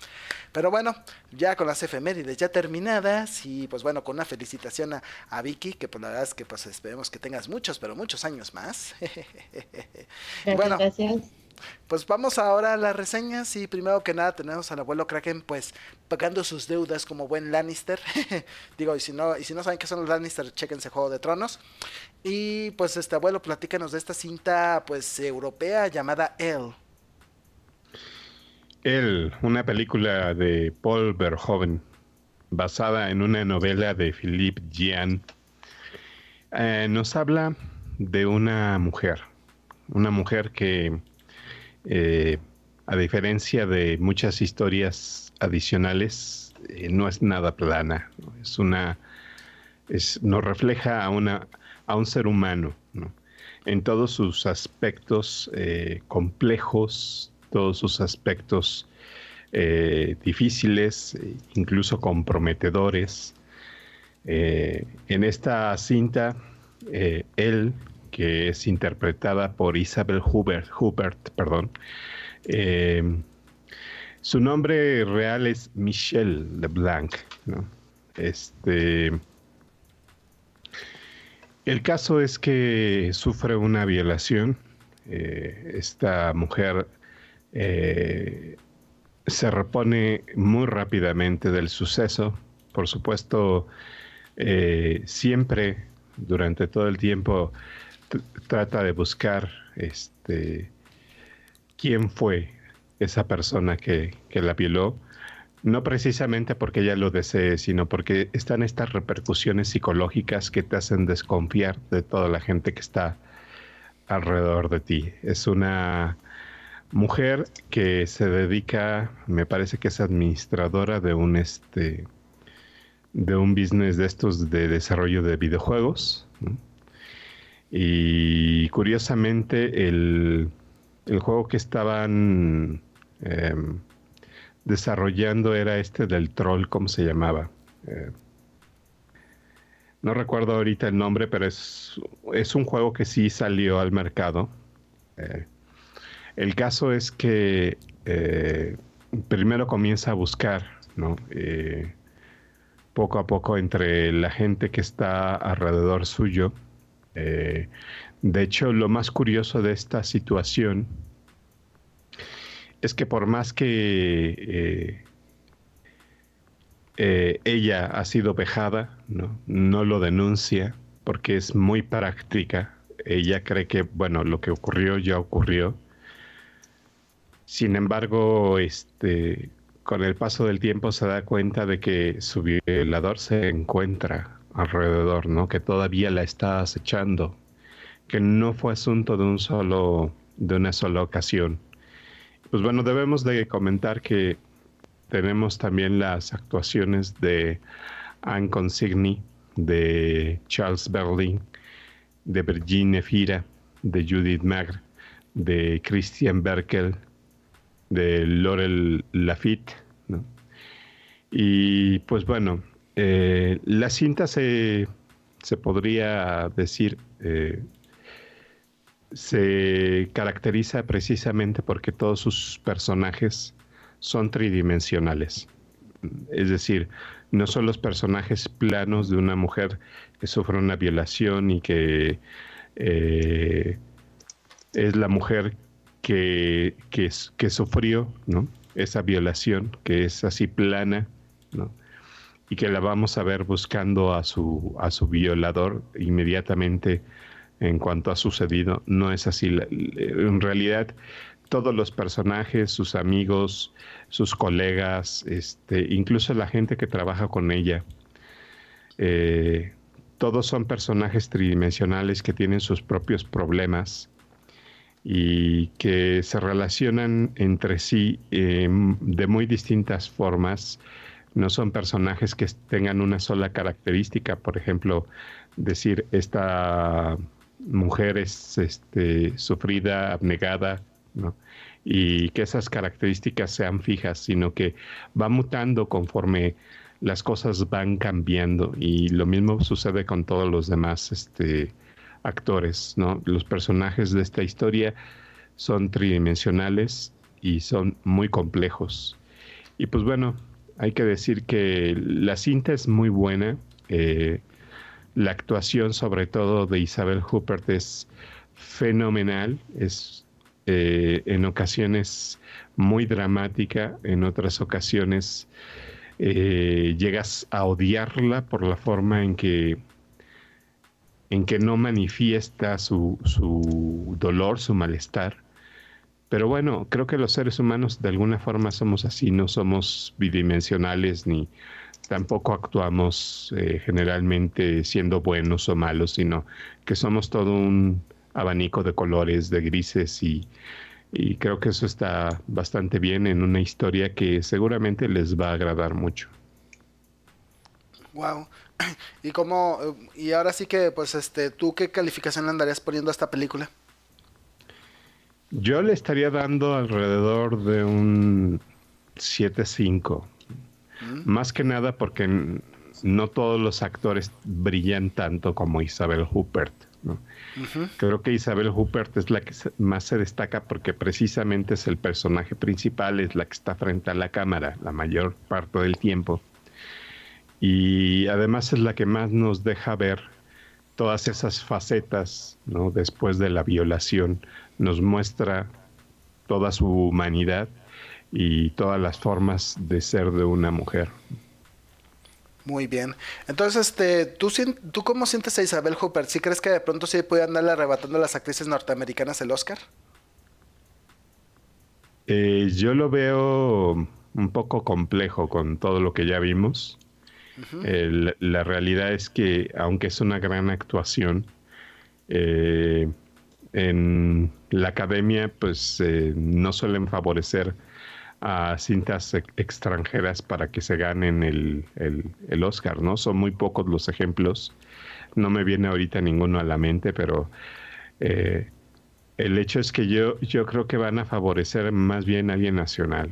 Pero bueno, ya con las efemérides ya terminadas y pues bueno, con una felicitación a, Vicky, que pues la verdad es que pues esperemos que tengas muchos, pero muchos años más. bueno, gracias. Pues vamos ahora a las reseñas y primero que nada tenemos al abuelo Kraken pues pagando sus deudas como buen Lannister. Digo, y si no y si no saben qué son los Lannister, ese Juego de Tronos. Y pues este abuelo platícanos de esta cinta pues europea llamada El. El, una película de Paul Verhoeven basada en una novela de Philippe Jean. Eh, nos habla de una mujer, una mujer que eh, a diferencia de muchas historias adicionales, eh, no es nada plana. Es una. Es, nos refleja a, una, a un ser humano, En todos sus aspectos eh, complejos, todos sus aspectos difíciles, incluso comprometedores. en esta cinta, él, que es interpretada por Isabel Hubert, Hubert perdón. Eh, su nombre real es Michelle LeBlanc. ¿no? Este, el caso es que sufre una violación. Eh, esta mujer eh, se repone muy rápidamente del suceso. Por supuesto, siempre, durante todo el tiempo, trata de buscar este, quién fue esa persona que, que la violó, no precisamente porque ella lo desee, sino porque están estas repercusiones psicológicas que te hacen desconfiar de toda la gente que está alrededor de ti. Es una mujer que se dedica, me parece que es administradora de un este de un business de estos de desarrollo de videojuegos. Y curiosamente, el, juego que estaban em, desarrollando era este del troll, como se llamaba? Eh, no recuerdo ahorita el nombre, pero es, un juego que sí salió al mercado. Eh, el caso es que eh, primero comienza a buscar, ¿no? poco a poco entre la gente que está alrededor suyo eh, de hecho, lo más curioso de esta situación es que por más que eh, eh, ella ha sido vejada, ¿no? lo denuncia porque es muy práctica. Ella cree que, bueno, lo que ocurrió ya ocurrió. Sin embargo, este, con el paso del tiempo se da cuenta de que su violador se encuentra alrededor, ¿no? Que todavía la está acechando, que no fue asunto de un solo, de una sola ocasión. Pues bueno, debemos de comentar que tenemos también las actuaciones de Anne Consigny, de Charles Berlin, de Virginia Fira, de Judith Magr, de Christian Berkel, de Laurel Lafitte, Y pues bueno, eh, la cinta se, podría decir, eh, se caracteriza precisamente porque todos sus personajes son tridimensionales. Es decir, no son los personajes planos de una mujer que sufre una violación y que eh, es la mujer que, sufrió esa violación, que es así plana, ¿no? y que la vamos a ver buscando a su, a su violador inmediatamente en cuanto ha sucedido. No es así. En realidad, todos los personajes, sus amigos, sus colegas, este, incluso la gente que trabaja con ella, eh, todos son personajes tridimensionales que tienen sus propios problemas y que se relacionan entre sí eh, de muy distintas formas no son personajes que tengan una sola característica, por ejemplo, decir esta mujer es este, sufrida, abnegada, y que esas características sean fijas, sino que va mutando conforme las cosas van cambiando y lo mismo sucede con todos los demás este, actores, ¿no? Los personajes de esta historia son tridimensionales y son muy complejos. Y pues bueno, hay que decir que la cinta es muy buena. Eh, la actuación, sobre todo de Isabel Huppert, es fenomenal. Es eh, en ocasiones muy dramática, en otras ocasiones eh, llegas a odiarla por la forma en que en que no manifiesta su, su dolor, su malestar. Pero bueno, creo que los seres humanos de alguna forma somos así, no somos bidimensionales ni tampoco actuamos eh, generalmente siendo buenos o malos, sino que somos todo un abanico de colores, de grises y, creo que eso está bastante bien en una historia que seguramente les va a agradar mucho. Wow. Y cómo eh, y ahora sí que pues este, ¿tú qué calificación le andarías poniendo a esta película? Yo le estaría dando alrededor de un 7-5. Mm. Más que nada porque no todos los actores brillan tanto como Isabel Huppert. Creo que Isabel Huppert es la que más se destaca porque precisamente es el personaje principal, es la que está frente a la cámara la mayor parte del tiempo. Y además es la que más nos deja ver todas esas facetas después de la violación nos muestra toda su humanidad y todas las formas de ser de una mujer. Muy bien. Entonces, este, ¿tú, ¿tú cómo sientes a Isabel Hooper? ¿Sí crees que de pronto se puede andar arrebatando a las actrices norteamericanas el Oscar? Eh, yo lo veo un poco complejo con todo lo que ya vimos. Eh, la, realidad es que, aunque es una gran actuación, eh, en la academia pues eh, no suelen favorecer a cintas extranjeras para que se ganen el, el, Oscar, ¿no? Son muy pocos los ejemplos, no me viene ahorita ninguno a la mente, pero eh, el hecho es que yo, yo creo que van a favorecer más bien a alguien nacional.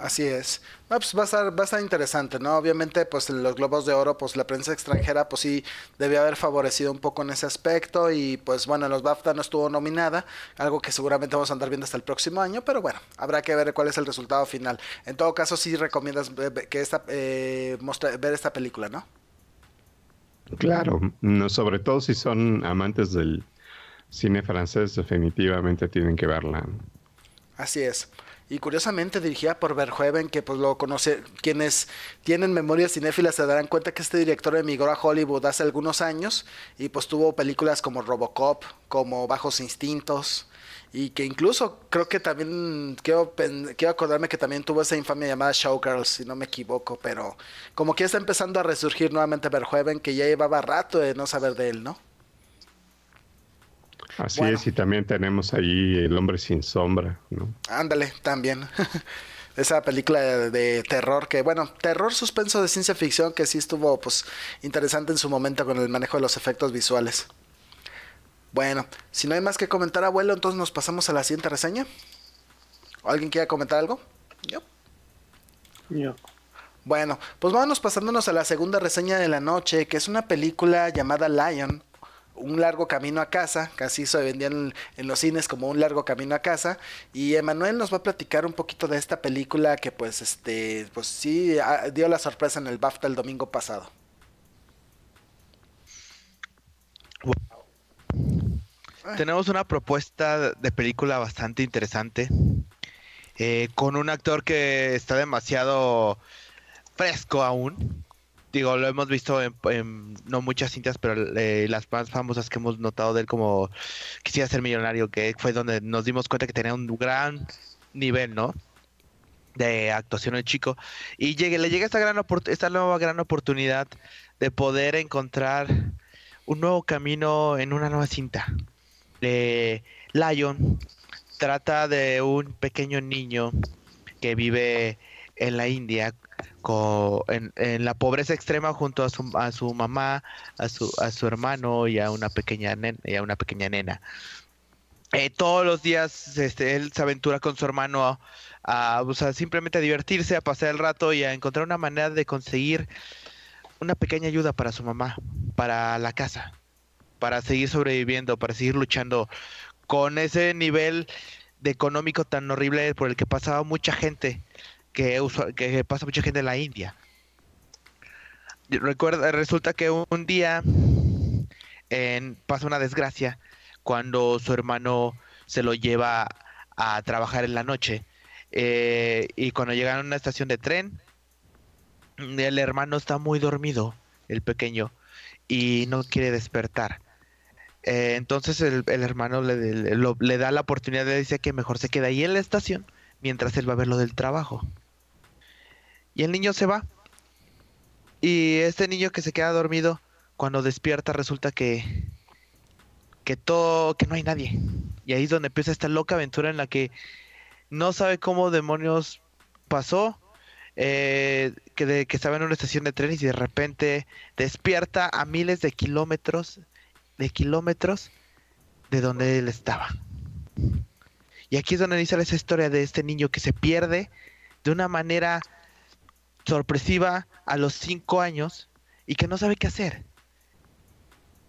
Así es. Pues va a, estar, va interesante, ¿no? Obviamente, pues los Globos de Oro, pues la prensa extranjera, pues sí, debió haber favorecido un poco en ese aspecto. Y pues bueno, los BAFTA no estuvo nominada, algo que seguramente vamos a andar viendo hasta el próximo año, pero bueno, habrá que ver cuál es el resultado final. En todo caso, sí recomiendas que esta, eh, ver esta película, ¿no? Claro, no, sobre todo si son amantes del cine francés, definitivamente tienen que verla. Así es y curiosamente dirigida por Verhoeven, que pues lo conoce, quienes tienen memoria cinéfila se darán cuenta que este director emigró a Hollywood hace algunos años y pues tuvo películas como Robocop, como Bajos Instintos, y que incluso creo que también, quiero, acordarme que también tuvo esa infamia llamada Showgirls, si no me equivoco, pero como que está empezando a resurgir nuevamente Verhoeven, que ya llevaba rato de no saber de él, ¿no? Así es, y también tenemos ahí El hombre sin sombra, ¿no? Ándale, también. Esa película de, terror que, bueno, terror suspenso de ciencia ficción que sí estuvo pues interesante en su momento con el manejo de los efectos visuales. Bueno, si no hay más que comentar, abuelo, entonces nos pasamos a la siguiente reseña. ¿Alguien quiere comentar algo? Yo. Yo. Bueno, pues vámonos pasándonos a la segunda reseña de la noche, que es una película llamada Lion, un largo camino a casa, casi se vendían en los cines como un largo camino a casa. Y Emanuel nos va a platicar un poquito de esta película que pues este, pues sí ah, dio la sorpresa en el BAFTA el domingo pasado. Tenemos una propuesta de película bastante interesante. Eh, con un actor que está demasiado fresco aún digo, lo hemos visto en, no muchas cintas, pero eh, las más famosas que hemos notado de él como Quisiera ser millonario, que fue donde nos dimos cuenta que tenía un gran nivel, ¿no? De actuación el chico. Y le llega esta, gran esta nueva gran oportunidad de poder encontrar un nuevo camino en una nueva cinta. Eh, Lion trata de un pequeño niño que vive en la India en, la pobreza extrema junto a su, a su mamá, a su, a su hermano y a una pequeña, nena, y a una pequeña nena. Eh, todos los días este, él se aventura con su hermano a, simplemente divertirse, a pasar el rato y a encontrar una manera de conseguir una pequeña ayuda para su mamá, para la casa, para seguir sobreviviendo, para seguir luchando con ese nivel de económico tan horrible por el que pasaba mucha gente que, que pasa mucha gente en la India. Recuerda, resulta que un día pasa una desgracia cuando su hermano se lo lleva a trabajar en la noche. Eh, y cuando llegan a una estación de tren, el hermano está muy dormido, el pequeño, y no quiere despertar. Eh, entonces el, hermano le, da la oportunidad de decir que mejor se queda ahí en la estación mientras él va a ver lo del trabajo. Y el niño se va. Y este niño que se queda dormido, cuando despierta resulta que que todo que no hay nadie. Y ahí es donde empieza esta loca aventura en la que no sabe cómo demonios pasó, eh, que, que estaba en una estación de tren y de repente despierta a miles de kilómetros, de kilómetros de donde él estaba. Y aquí es donde inicia esa historia de este niño que se pierde de una manera sorpresiva a los cinco años y que no sabe qué hacer.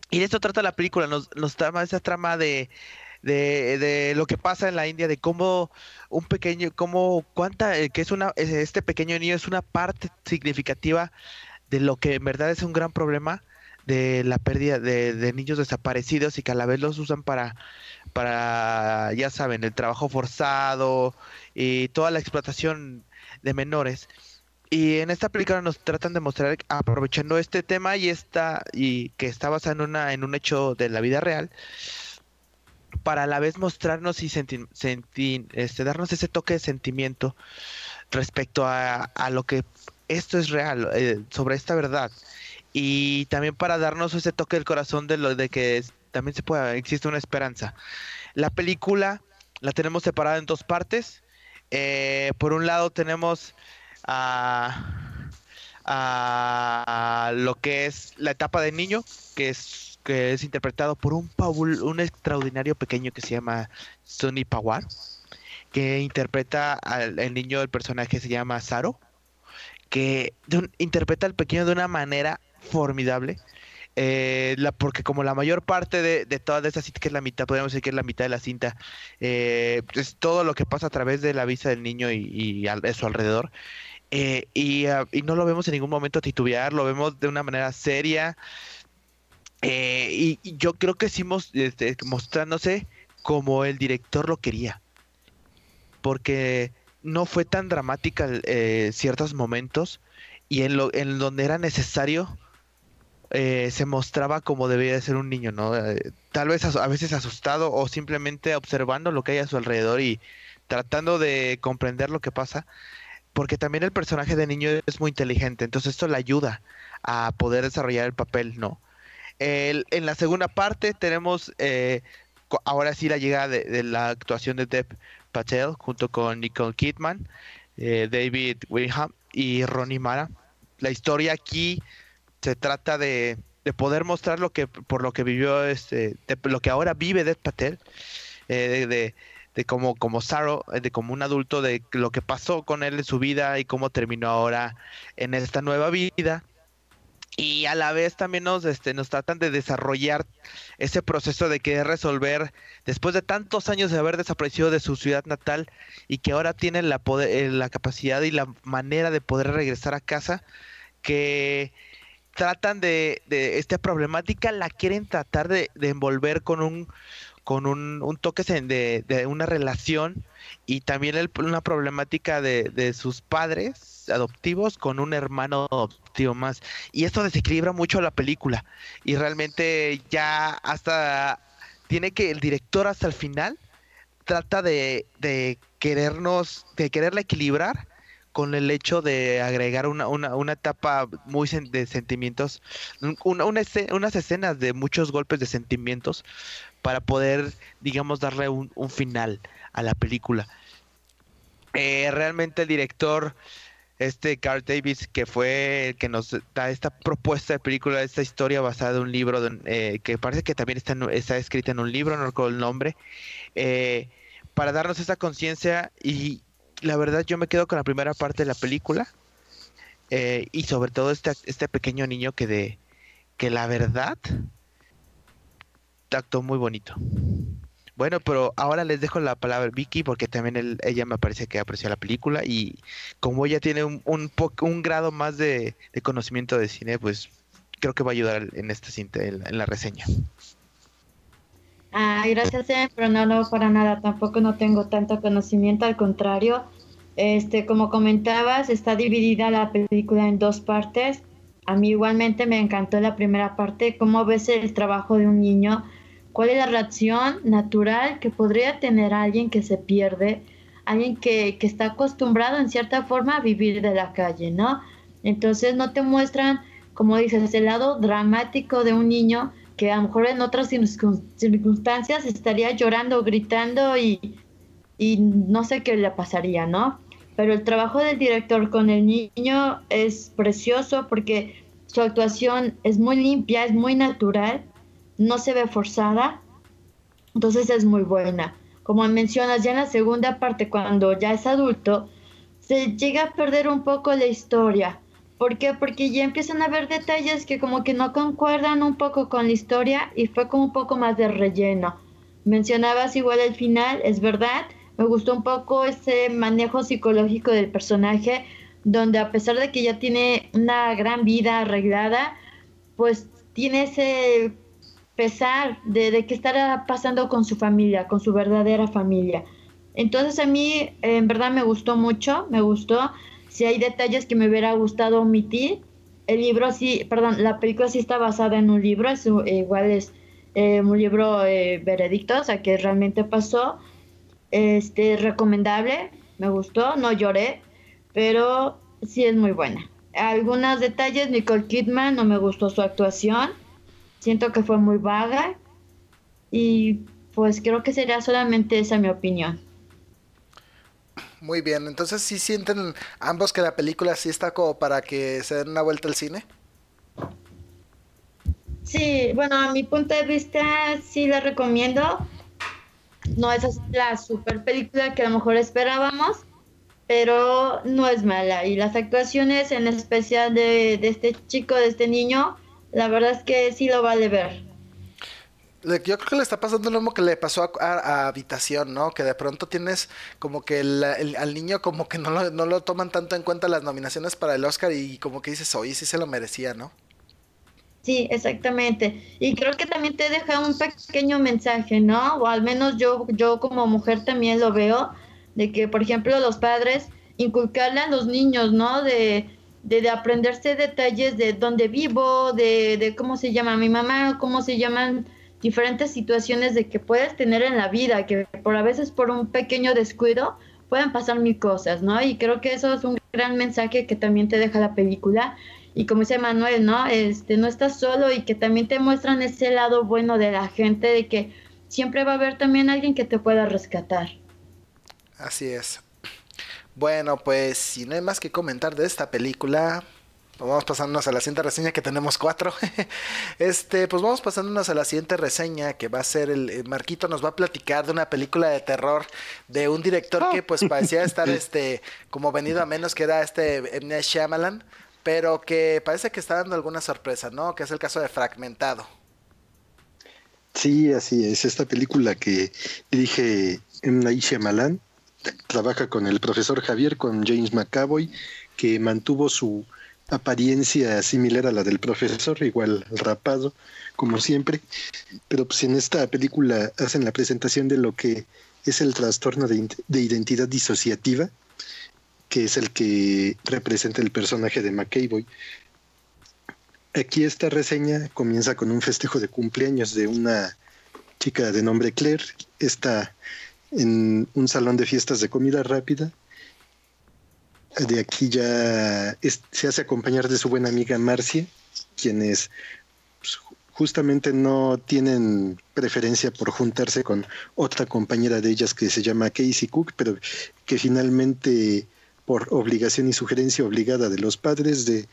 Y de esto trata la película, nos, nos trama esa trama de, de, lo que pasa en la India, de cómo un pequeño, cómo, cuánta, eh, que es una, este pequeño niño es una parte significativa de lo que en verdad es un gran problema de la pérdida de, de niños desaparecidos y que a la vez los usan para, para, ya saben, el trabajo forzado y toda la explotación de menores. Y en esta película nos tratan de mostrar, aprovechando este tema y esta, y que está basada en una, en un hecho de la vida real, para a la vez mostrarnos y sentir, sentir este, darnos ese toque de sentimiento respecto a, lo que esto es real, eh, sobre esta verdad. Y también para darnos ese toque del corazón de lo de que también se puede, existe una esperanza. La película la tenemos separada en dos partes. Eh, por un lado tenemos a, lo que es la etapa del niño, que es, que es interpretado por un, paul, un extraordinario pequeño que se llama Sonny Pawar, que interpreta al el niño, del personaje se llama Saro, que interpreta al pequeño de una manera formidable. Eh, la, porque como la mayor parte de, de toda esa cinta, que es la mitad, podríamos decir que es la mitad de la cinta, eh, es todo lo que pasa a través de la vista del niño y, y a su alrededor. Eh, ah, y, no lo vemos en ningún momento titubear, lo vemos de una manera seria. Eh, y, yo creo que sí este, mostrándose como el director lo quería. Porque no fue tan dramática eh, ciertos momentos y en, lo, donde era necesario se mostraba como debía de ser un niño, ¿no? tal vez a, veces asustado o simplemente observando lo que hay a su alrededor y tratando de comprender lo que pasa porque también el personaje de niño es muy inteligente, entonces esto le ayuda a poder desarrollar el papel, ¿no? El, en la segunda parte tenemos eh, ahora sí la llegada de, la actuación de Deb Patel junto con Nicole Kidman, eh, David Wilhelm y Ronnie Mara. La historia aquí se trata de, poder mostrar lo que por lo que vivió este, lo que ahora vive Deb Patel, eh, de de como, como Saro, eh, de como un adulto, de lo que pasó con él en su vida y cómo terminó ahora en esta nueva vida. Y a la vez también nos, este, nos tratan de desarrollar ese proceso de querer resolver, después de tantos años de haber desaparecido de su ciudad natal y que ahora tiene la, poder, eh, la capacidad y la manera de poder regresar a casa, que tratan de, de, esta problemática, la quieren tratar de, de envolver con un, con un, toque de, una relación y también una problemática de, sus padres adoptivos con un hermano adoptivo más. Y esto desequilibra mucho la película. Y realmente ya hasta tiene que el director hasta el final trata de, querernos, de quererla equilibrar con el hecho de agregar una, una, una etapa muy de sentimientos, unas escenas de muchos golpes de sentimientos, para poder, digamos, darle un, final a la película. Eh, realmente el director, este Carl Davis, que fue el que nos da esta propuesta de película, esta historia basada en un libro eh, que parece que también está, está, escrita en un libro, no recuerdo el nombre, eh, para darnos esa conciencia y la verdad yo me quedo con la primera parte de la película y sobre todo este, este pequeño niño que de que la verdad acto muy bonito. Bueno, pero ahora les dejo la palabra a Vicky porque también ella me parece que aprecia la película y como ella tiene un, un, un grado más de, conocimiento de cine, pues creo que va a ayudar en esta cinta, en, la reseña. gracias, em, pero no, no, para nada, tampoco no tengo tanto conocimiento, al contrario, este, como comentabas, está dividida la película en dos partes. A mí igualmente me encantó la primera parte, cómo ves el trabajo de un niño cuál es la reacción natural que podría tener alguien que se pierde, alguien que, que está acostumbrado en cierta forma a vivir de la calle, ¿no? Entonces no te muestran, como dices, el lado dramático de un niño que a lo mejor en otras circunstancias estaría llorando, gritando y, y no sé qué le pasaría, ¿no? Pero el trabajo del director con el niño es precioso porque su actuación es muy limpia, es muy natural no se ve forzada, entonces es muy buena. Como mencionas, ya en la segunda parte, cuando ya es adulto, se llega a perder un poco la historia. ¿Por qué? Porque ya empiezan a haber detalles que como que no concuerdan un poco con la historia y fue como un poco más de relleno. Mencionabas igual el final, es verdad, me gustó un poco ese manejo psicológico del personaje, donde a pesar de que ya tiene una gran vida arreglada, pues tiene ese pesar de, qué estará pasando con su familia, con su verdadera familia. Entonces a mí en verdad me gustó mucho, me gustó. Si hay detalles que me hubiera gustado omitir, el libro sí, perdón, la película sí está basada en un libro, es, eh, igual es eh, un libro eh, veredicto, o sea que realmente pasó. Este, recomendable, me gustó, no lloré, pero sí es muy buena. Algunos detalles, Nicole Kidman, no me gustó su actuación. Siento que fue muy vaga y pues creo que sería solamente esa mi opinión. Muy bien, entonces sí sienten ambos que la película sí está como para que se den una vuelta al cine. Sí, bueno, a mi punto de vista sí la recomiendo. No es la super película que a lo mejor esperábamos, pero no es mala. Y las actuaciones, en especial de, de este chico, de este niño, la verdad es que sí lo vale ver. Yo creo que le está pasando lo mismo que le pasó a, a, Habitación, ¿no? Que de pronto tienes como que el, al niño como que no lo, no lo toman tanto en cuenta las nominaciones para el Oscar y como que dices, oye, sí se lo merecía, ¿no? Sí, exactamente. Y creo que también te deja un pequeño mensaje, ¿no? O al menos yo, yo como mujer también lo veo, de que, por ejemplo, los padres inculcarle a los niños, ¿no? De de, aprenderse detalles de dónde vivo, de, cómo se llama mi mamá, cómo se llaman diferentes situaciones de que puedes tener en la vida, que por a veces por un pequeño descuido pueden pasar mil cosas, ¿no? Y creo que eso es un gran mensaje que también te deja la película. Y como dice Manuel, ¿no? Este, no estás solo y que también te muestran ese lado bueno de la gente, de que siempre va a haber también alguien que te pueda rescatar. Así es. Bueno, pues si no hay más que comentar de esta película, pues vamos pasándonos a la siguiente reseña que tenemos cuatro. este, pues vamos pasándonos a la siguiente reseña que va a ser el, eh, Marquito nos va a platicar de una película de terror de un director que pues parecía estar este como venido a menos que era este M. Shyamalan, pero que parece que está dando alguna sorpresa, ¿no? Que es el caso de Fragmentado. Sí, así es. Esta película que dirige M. Shyamalan trabaja con el profesor Javier, con James McAvoy, que mantuvo su apariencia similar a la del profesor, igual rapado, como siempre. Pero pues en esta película hacen la presentación de lo que es el trastorno de, identidad disociativa, que es el que representa el personaje de McAvoy. Aquí esta reseña comienza con un festejo de cumpleaños de una chica de nombre Claire. Esta en un salón de fiestas de comida rápida. De aquí ya se hace acompañar de su buena amiga Marcia, quienes pues, justamente no tienen preferencia por juntarse con otra compañera de ellas que se llama Casey Cook, pero que finalmente por obligación y sugerencia obligada de los padres de,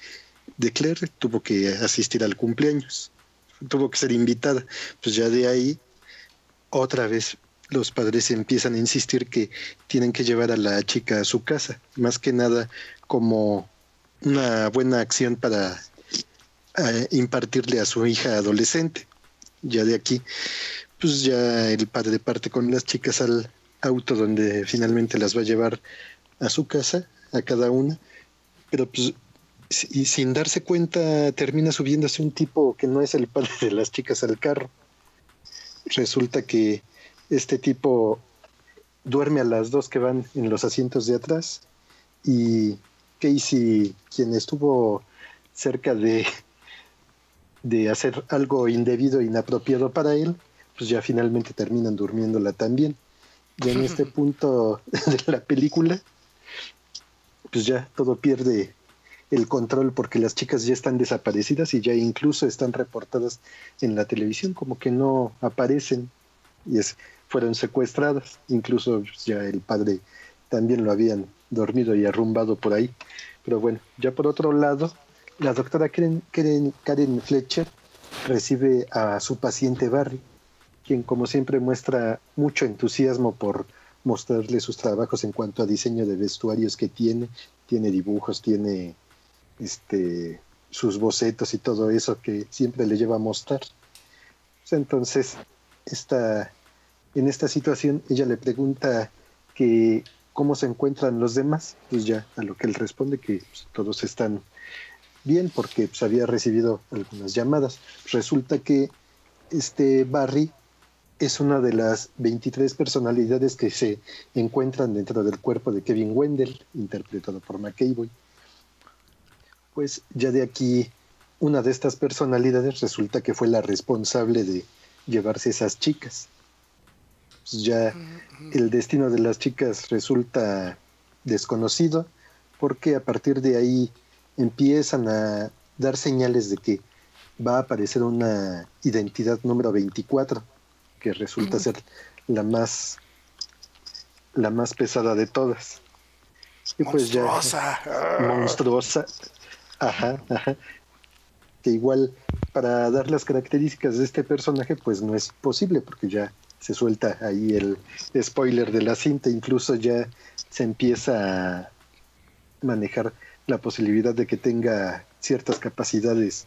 de Claire tuvo que asistir al cumpleaños, tuvo que ser invitada. Pues ya de ahí otra vez los padres empiezan a insistir que tienen que llevar a la chica a su casa, más que nada como una buena acción para ah, impartirle a su hija adolescente. Ya de aquí, pues ya el padre parte con las chicas al auto donde finalmente las va a llevar a su casa, a cada una, pero pues y sin darse cuenta termina subiéndose un tipo que no es el padre de las chicas al carro. Resulta que este tipo duerme a las dos que van en los asientos de atrás y Casey, quien estuvo cerca de, de hacer algo indebido e inapropiado para él, pues ya finalmente terminan durmiéndola también. Y en este punto de la película, pues ya todo pierde el control porque las chicas ya están desaparecidas y ya incluso están reportadas en la televisión, como que no aparecen. Y es, fueron secuestradas. Incluso ya el padre también lo habían dormido y arrumbado por ahí. Pero bueno, ya por otro lado, la doctora Karen, Karen, Fletcher recibe a su paciente Barry, quien como siempre muestra mucho entusiasmo por mostrarle sus trabajos en cuanto a diseño de vestuarios que tiene, tiene dibujos, tiene este sus bocetos y todo eso que siempre le lleva a mostrar. Pues entonces, esta en esta situación ella le pregunta que cómo se encuentran los demás, pues ya a lo que él responde que pues, todos están bien porque pues, había recibido algunas llamadas. Resulta que este Barry es una de las 23 personalidades que se encuentran dentro del cuerpo de Kevin Wendell, interpretado por McAvoy. Pues ya de aquí, una de estas personalidades resulta que fue la responsable de llevarse esas chicas. Pues ya el destino de las chicas resulta desconocido, porque a partir de ahí empiezan a dar señales de que va a aparecer una identidad número 24, que resulta ser la más la más pesada de todas. Y pues monstruosa. ya monstruosa. Ajá, ajá. Que igual para dar las características de este personaje pues no es posible porque ya se suelta ahí el spoiler de la cinta, incluso ya se empieza a manejar la posibilidad de que tenga ciertas capacidades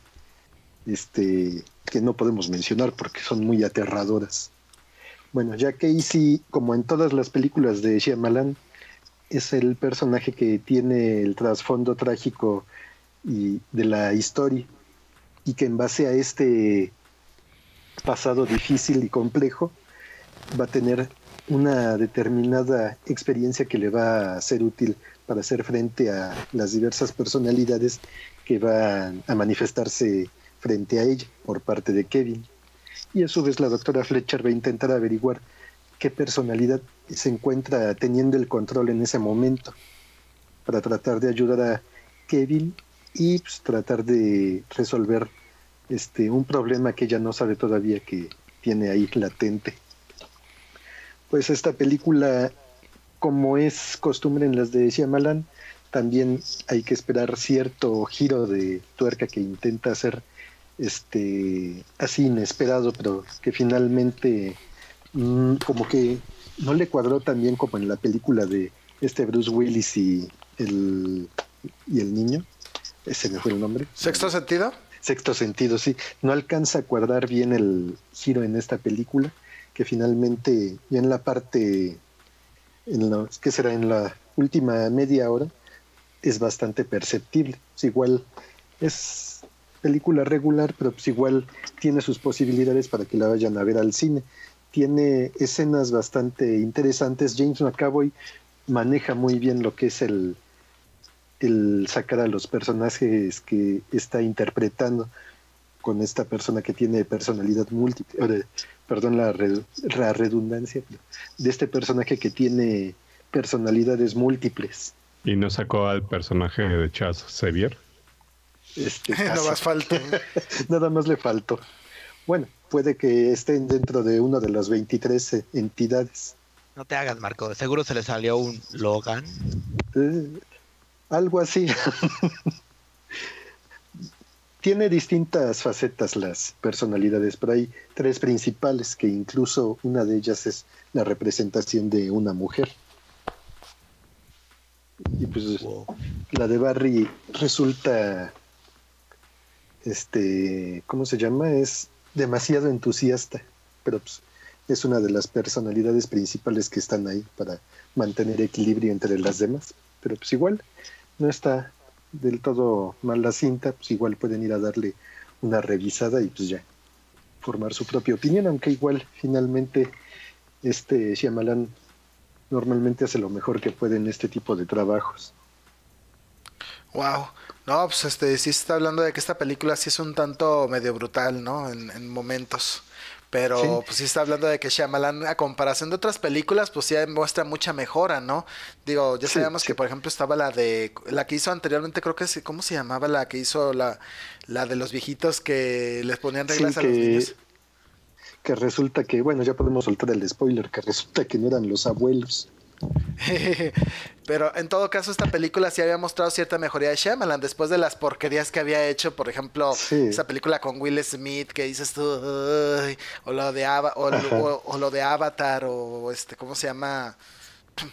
este, que no podemos mencionar porque son muy aterradoras. Bueno, ya que Casey, como en todas las películas de Shyamalan, es el personaje que tiene el trasfondo trágico y de la historia y que en base a este pasado difícil y complejo va a tener una determinada experiencia que le va a ser útil para hacer frente a las diversas personalidades que van a manifestarse frente a ella por parte de Kevin. Y a su vez la doctora Fletcher va a intentar averiguar qué personalidad se encuentra teniendo el control en ese momento para tratar de ayudar a Kevin y pues, tratar de resolver este un problema que ella no sabe todavía que tiene ahí latente pues esta película, como es costumbre en las de Shyamalan, también hay que esperar cierto giro de tuerca que intenta hacer este así inesperado, pero que finalmente mm, como que no le cuadró tan bien como en la película de este Bruce Willis y el, y el niño. Ese me fue el nombre. ¿Sexto sentido? Sexto sentido, sí. No alcanza a cuadrar bien el giro en esta película finalmente ya en la parte, en la, que será en la última media hora, es bastante perceptible. Es igual, es película regular, pero pues igual tiene sus posibilidades para que la vayan a ver al cine. Tiene escenas bastante interesantes. James McAvoy maneja muy bien lo que es el, el sacar a los personajes que está interpretando con esta persona que tiene personalidad múltiple, eh, perdón la, redundancia, de este personaje que tiene personalidades múltiples. ¿Y no sacó al personaje de Chas Xavier? Este, Nada más Nada más le faltó. Bueno, puede que estén dentro de una de las 23 entidades. No te hagas, Marco. Seguro se le salió un Logan. Eh, algo así. tiene distintas facetas las personalidades, pero hay tres principales que incluso una de ellas es la representación de una mujer. Y pues la de Barry resulta este, ¿cómo se llama? Es demasiado entusiasta, pero pues, es una de las personalidades principales que están ahí para mantener equilibrio entre las demás, pero pues igual no está del todo mal la cinta, pues igual pueden ir a darle una revisada y pues ya formar su propia opinión, aunque igual finalmente este Shyamalan normalmente hace lo mejor que puede en este tipo de trabajos. Wow, no, pues este sí se está hablando de que esta película sí es un tanto medio brutal, ¿no? en momentos. Pero pues sí está hablando de que Shyamalan, a comparación de otras películas, pues sí muestra mucha mejora, ¿no? Digo, ya sabíamos que, por ejemplo, estaba la de, la que hizo anteriormente, creo que, es, ¿cómo se llamaba? La que hizo la, la de los viejitos que les ponían reglas a los niños que resulta que, bueno, ya podemos soltar el spoiler, que resulta que no eran los abuelos. Pero en todo caso, esta película sí había mostrado cierta mejoría de Shyamalan después de las porquerías que había hecho. Por ejemplo, esa película con Will Smith que dices tú, o, lo de o, lo de Avatar, o este, ¿cómo se llama?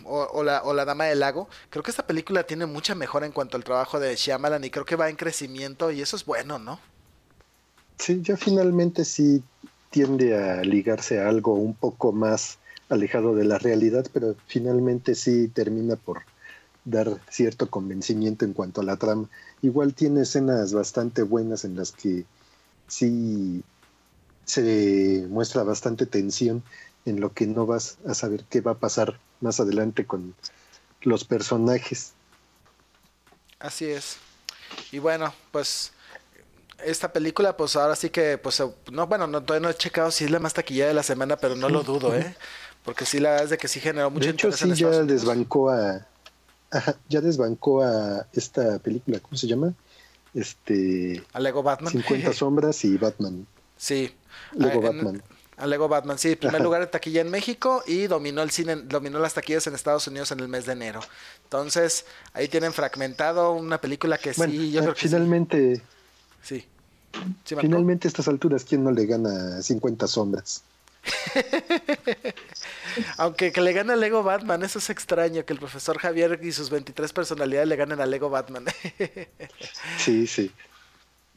O, la, o La Dama del Lago. Creo que esta película tiene mucha mejora en cuanto al trabajo de Shyamalan y creo que va en crecimiento y eso es bueno, ¿no? Sí, ya finalmente sí tiende a ligarse a algo un poco más alejado de la realidad, pero finalmente sí termina por dar cierto convencimiento en cuanto a la trama. Igual tiene escenas bastante buenas en las que sí se muestra bastante tensión en lo que no vas a saber qué va a pasar más adelante con los personajes. Así es. Y bueno, pues esta película, pues ahora sí que, pues, no, bueno, no, todavía no he checado si es la más taquilla de la semana, pero no lo dudo, ¿eh? Porque sí, la verdad es de que sí generó mucho De hecho, sí, ya desbancó a. ya desbancó a esta película, ¿cómo se llama? Este. A Lego Batman. 50 Sombras y Batman. Sí. Lego ah, Batman. Lego Batman, sí, primer lugar de taquilla en México y dominó el cine, dominó las taquillas en Estados Unidos en el mes de enero. Entonces, ahí tienen fragmentado una película que ah, sí, finalmente, sí. finalmente a estas alturas, ¿quién no le gana 50 sombras? Aunque que le gane a Lego Batman, eso es extraño, que el profesor Javier y sus 23 personalidades le ganen a Lego Batman. sí, sí.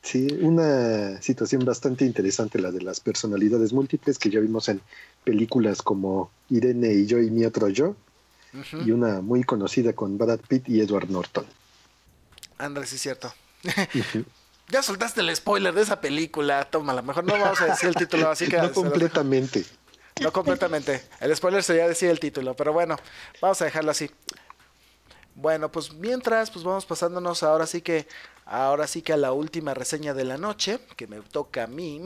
Sí, una situación bastante interesante la de las personalidades múltiples que ya vimos en películas como Irene y yo y mi otro yo, y una muy conocida con Brad Pitt y Edward Norton. Andrés, es cierto. Ya soltaste el spoiler de esa película. Toma, a mejor no vamos a decir el título, así que. No completamente. No completamente. El spoiler sería decir el título, pero bueno, vamos a dejarlo así. Bueno, pues mientras, pues vamos pasándonos ahora sí que, ahora sí que a la última reseña de la noche, que me toca a mí,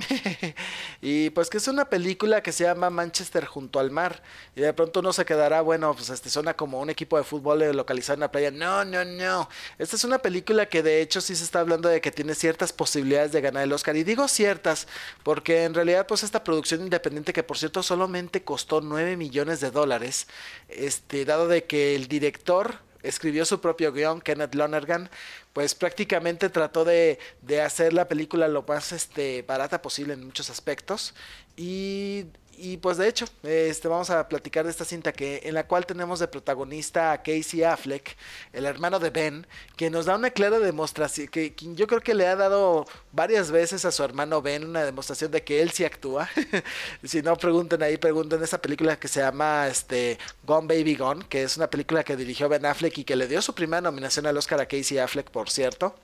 y pues que es una película que se llama Manchester junto al mar, y de pronto no se quedará, bueno, pues este suena como un equipo de fútbol eh, localizado en la playa, no, no, no, esta es una película que de hecho sí se está hablando de que tiene ciertas posibilidades de ganar el Oscar, y digo ciertas, porque en realidad pues esta producción independiente que por cierto solamente costó 9 millones de dólares, este, dado de que el director, escribió su propio guión, Kenneth Lonergan, pues prácticamente trató de, de hacer la película lo más este, barata posible en muchos aspectos y y pues de hecho, este, vamos a platicar de esta cinta que, en la cual tenemos de protagonista a Casey Affleck, el hermano de Ben, que nos da una clara demostración, que, yo creo que le ha dado varias veces a su hermano Ben una demostración de que él sí actúa. si no, pregunten ahí, pregunten esa película que se llama este, Gone Baby Gone, que es una película que dirigió Ben Affleck y que le dio su primera nominación al Oscar a Casey Affleck, por cierto.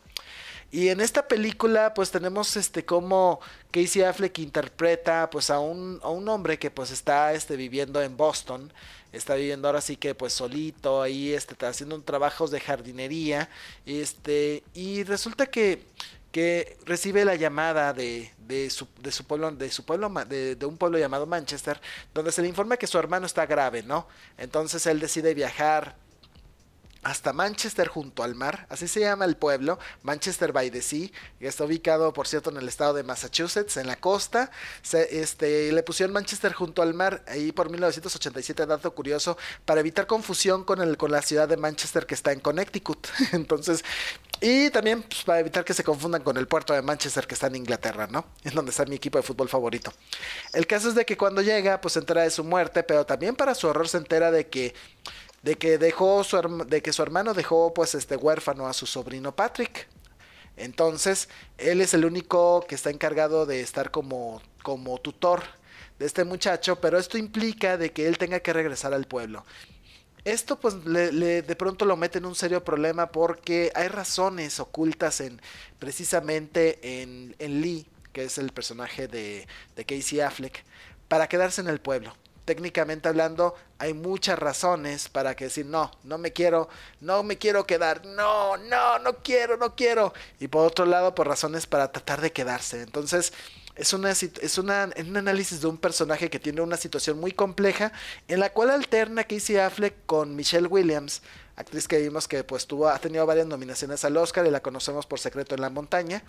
Y en esta película, pues tenemos este como Casey Affleck interpreta pues a un, a un hombre que pues está este, viviendo en Boston. Está viviendo ahora sí que pues solito, ahí este, está haciendo trabajos de jardinería. Este, y resulta que, que recibe la llamada de, de, su, de su pueblo, de su pueblo, de, de, un pueblo llamado Manchester, donde se le informa que su hermano está grave, ¿no? Entonces él decide viajar hasta Manchester junto al mar, así se llama el pueblo, Manchester by the Sea, está ubicado por cierto en el estado de Massachusetts, en la costa, se, este, le pusieron Manchester junto al mar, ahí por 1987, dato curioso, para evitar confusión con, el, con la ciudad de Manchester que está en Connecticut, entonces, y también pues, para evitar que se confundan con el puerto de Manchester que está en Inglaterra, ¿no? Es donde está mi equipo de fútbol favorito. El caso es de que cuando llega, pues se entera de su muerte, pero también para su horror se entera de que de que dejó su de que su hermano dejó pues este huérfano a su sobrino Patrick. Entonces, él es el único que está encargado de estar como como tutor de este muchacho, pero esto implica de que él tenga que regresar al pueblo. Esto pues le, de pronto lo mete en un serio problema porque hay razones ocultas en precisamente en, en Lee, que es el personaje de Casey Affleck, para quedarse en el pueblo técnicamente hablando, hay muchas razones para que decir no, no me quiero, no me quiero quedar, no, no, no quiero, no quiero. Y por otro lado, por razones para tratar de quedarse. Entonces, es, una, es un análisis de un personaje que tiene una situación muy compleja en la cual alterna Casey Affleck con Michelle Williams, actriz que vimos que pues tuvo, ha tenido varias nominaciones al Oscar y la conocemos por Secreto en la Montaña.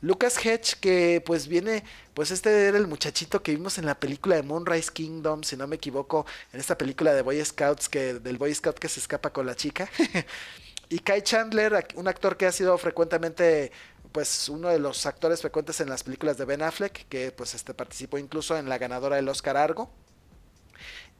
Lucas Hedge que pues viene, pues este era el muchachito que vimos en la película de Moonrise Kingdom, si no me equivoco, en esta película de Boy Scouts, que, del Boy Scout que se escapa con la chica. y Kai Chandler, un actor que ha sido frecuentemente pues uno de los actores frecuentes en las películas de Ben Affleck, que pues este participó incluso en la ganadora del Oscar Argo.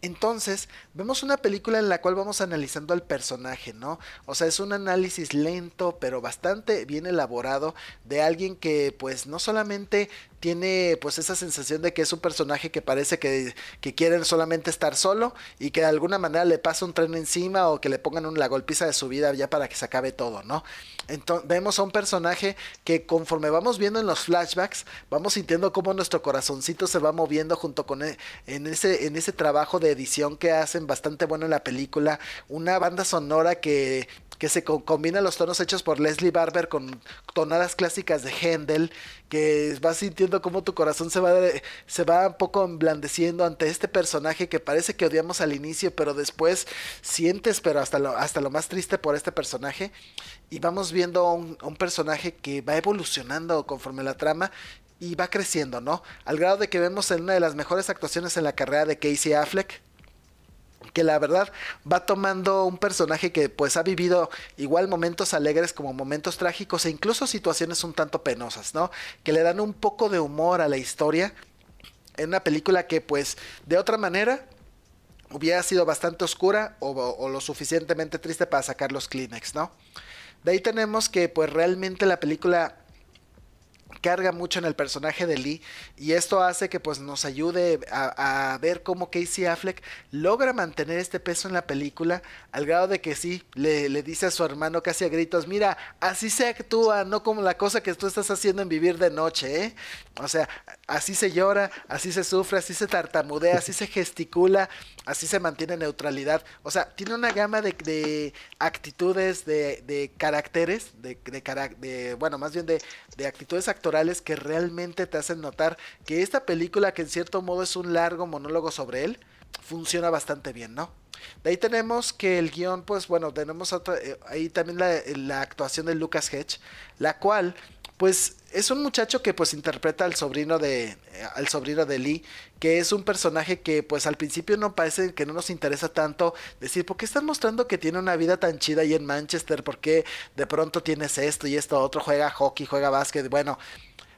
Entonces, vemos una película en la cual vamos analizando al personaje, ¿no? O sea, es un análisis lento, pero bastante bien elaborado de alguien que pues no solamente tiene pues esa sensación de que es un personaje que parece que, que quiere solamente estar solo y que de alguna manera le pasa un tren encima o que le pongan una la golpiza de su vida ya para que se acabe todo, ¿no? Entonces vemos a un personaje que conforme vamos viendo en los flashbacks, vamos sintiendo cómo nuestro corazoncito se va moviendo junto con él. E, en, ese, en ese trabajo de edición que hacen bastante bueno en la película, una banda sonora que que se combina los tonos hechos por Leslie Barber con tonadas clásicas de Handel, que vas sintiendo como tu corazón se va, se va un poco enblandeciendo ante este personaje que parece que odiamos al inicio, pero después sientes, pero hasta lo, hasta lo más triste por este personaje. Y vamos viendo un, un personaje que va evolucionando conforme la trama y va creciendo, ¿no? Al grado de que vemos en una de las mejores actuaciones en la carrera de Casey Affleck, que la verdad va tomando un personaje que pues ha vivido igual momentos alegres como momentos trágicos e incluso situaciones un tanto penosas, ¿no? Que le dan un poco de humor a la historia en una película que pues de otra manera hubiera sido bastante oscura o, lo suficientemente triste para sacar los Kleenex, ¿no? De ahí tenemos que pues realmente la película carga mucho en el personaje de Lee y esto hace que pues nos ayude a, ver cómo Casey Affleck logra mantener este peso en la película al grado de que sí, le, le dice a su hermano casi a gritos, mira, así se actúa, no como la cosa que tú estás haciendo en vivir de noche, ¿eh? O sea, así se llora, así se sufre, así se tartamudea, así se gesticula así se mantiene neutralidad. O sea, tiene una gama de, actitudes, de, caracteres, de, de, bueno, más bien de, actitudes actorales que realmente te hacen notar que esta película, que en cierto modo es un largo monólogo sobre él, funciona bastante bien, ¿no? De ahí tenemos que el guión, pues bueno, tenemos eh, ahí también la, la, actuación de Lucas Hedge, la cual pues es un muchacho que pues interpreta al sobrino de eh, al sobrino de Lee, que es un personaje que pues al principio no parece que no nos interesa tanto decir, ¿por qué están mostrando que tiene una vida tan chida ahí en Manchester? ¿Por qué de pronto tienes esto y esto otro? Juega hockey, juega básquet, bueno,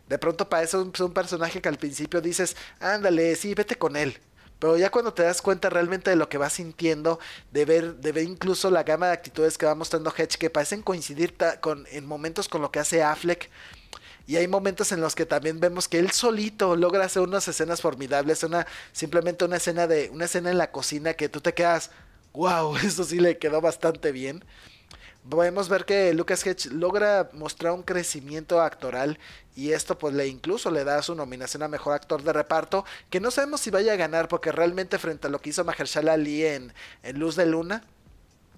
de pronto parece un personaje que al principio dices, ándale, sí, vete con él. Pero ya cuando te das cuenta realmente de lo que vas sintiendo, de ver, de ver incluso la gama de actitudes que va mostrando Hedge, que parecen coincidir con, en momentos con lo que hace Affleck. Y hay momentos en los que también vemos que él solito logra hacer unas escenas formidables, una, simplemente una escena de, una escena en la cocina que tú te quedas, wow, eso sí le quedó bastante bien podemos ver que Lucas Hedge logra mostrar un crecimiento actoral y esto pues le incluso le da su nominación a mejor actor de reparto, que no sabemos si vaya a ganar porque realmente frente a lo que hizo Mahershala Ali en Luz de Luna,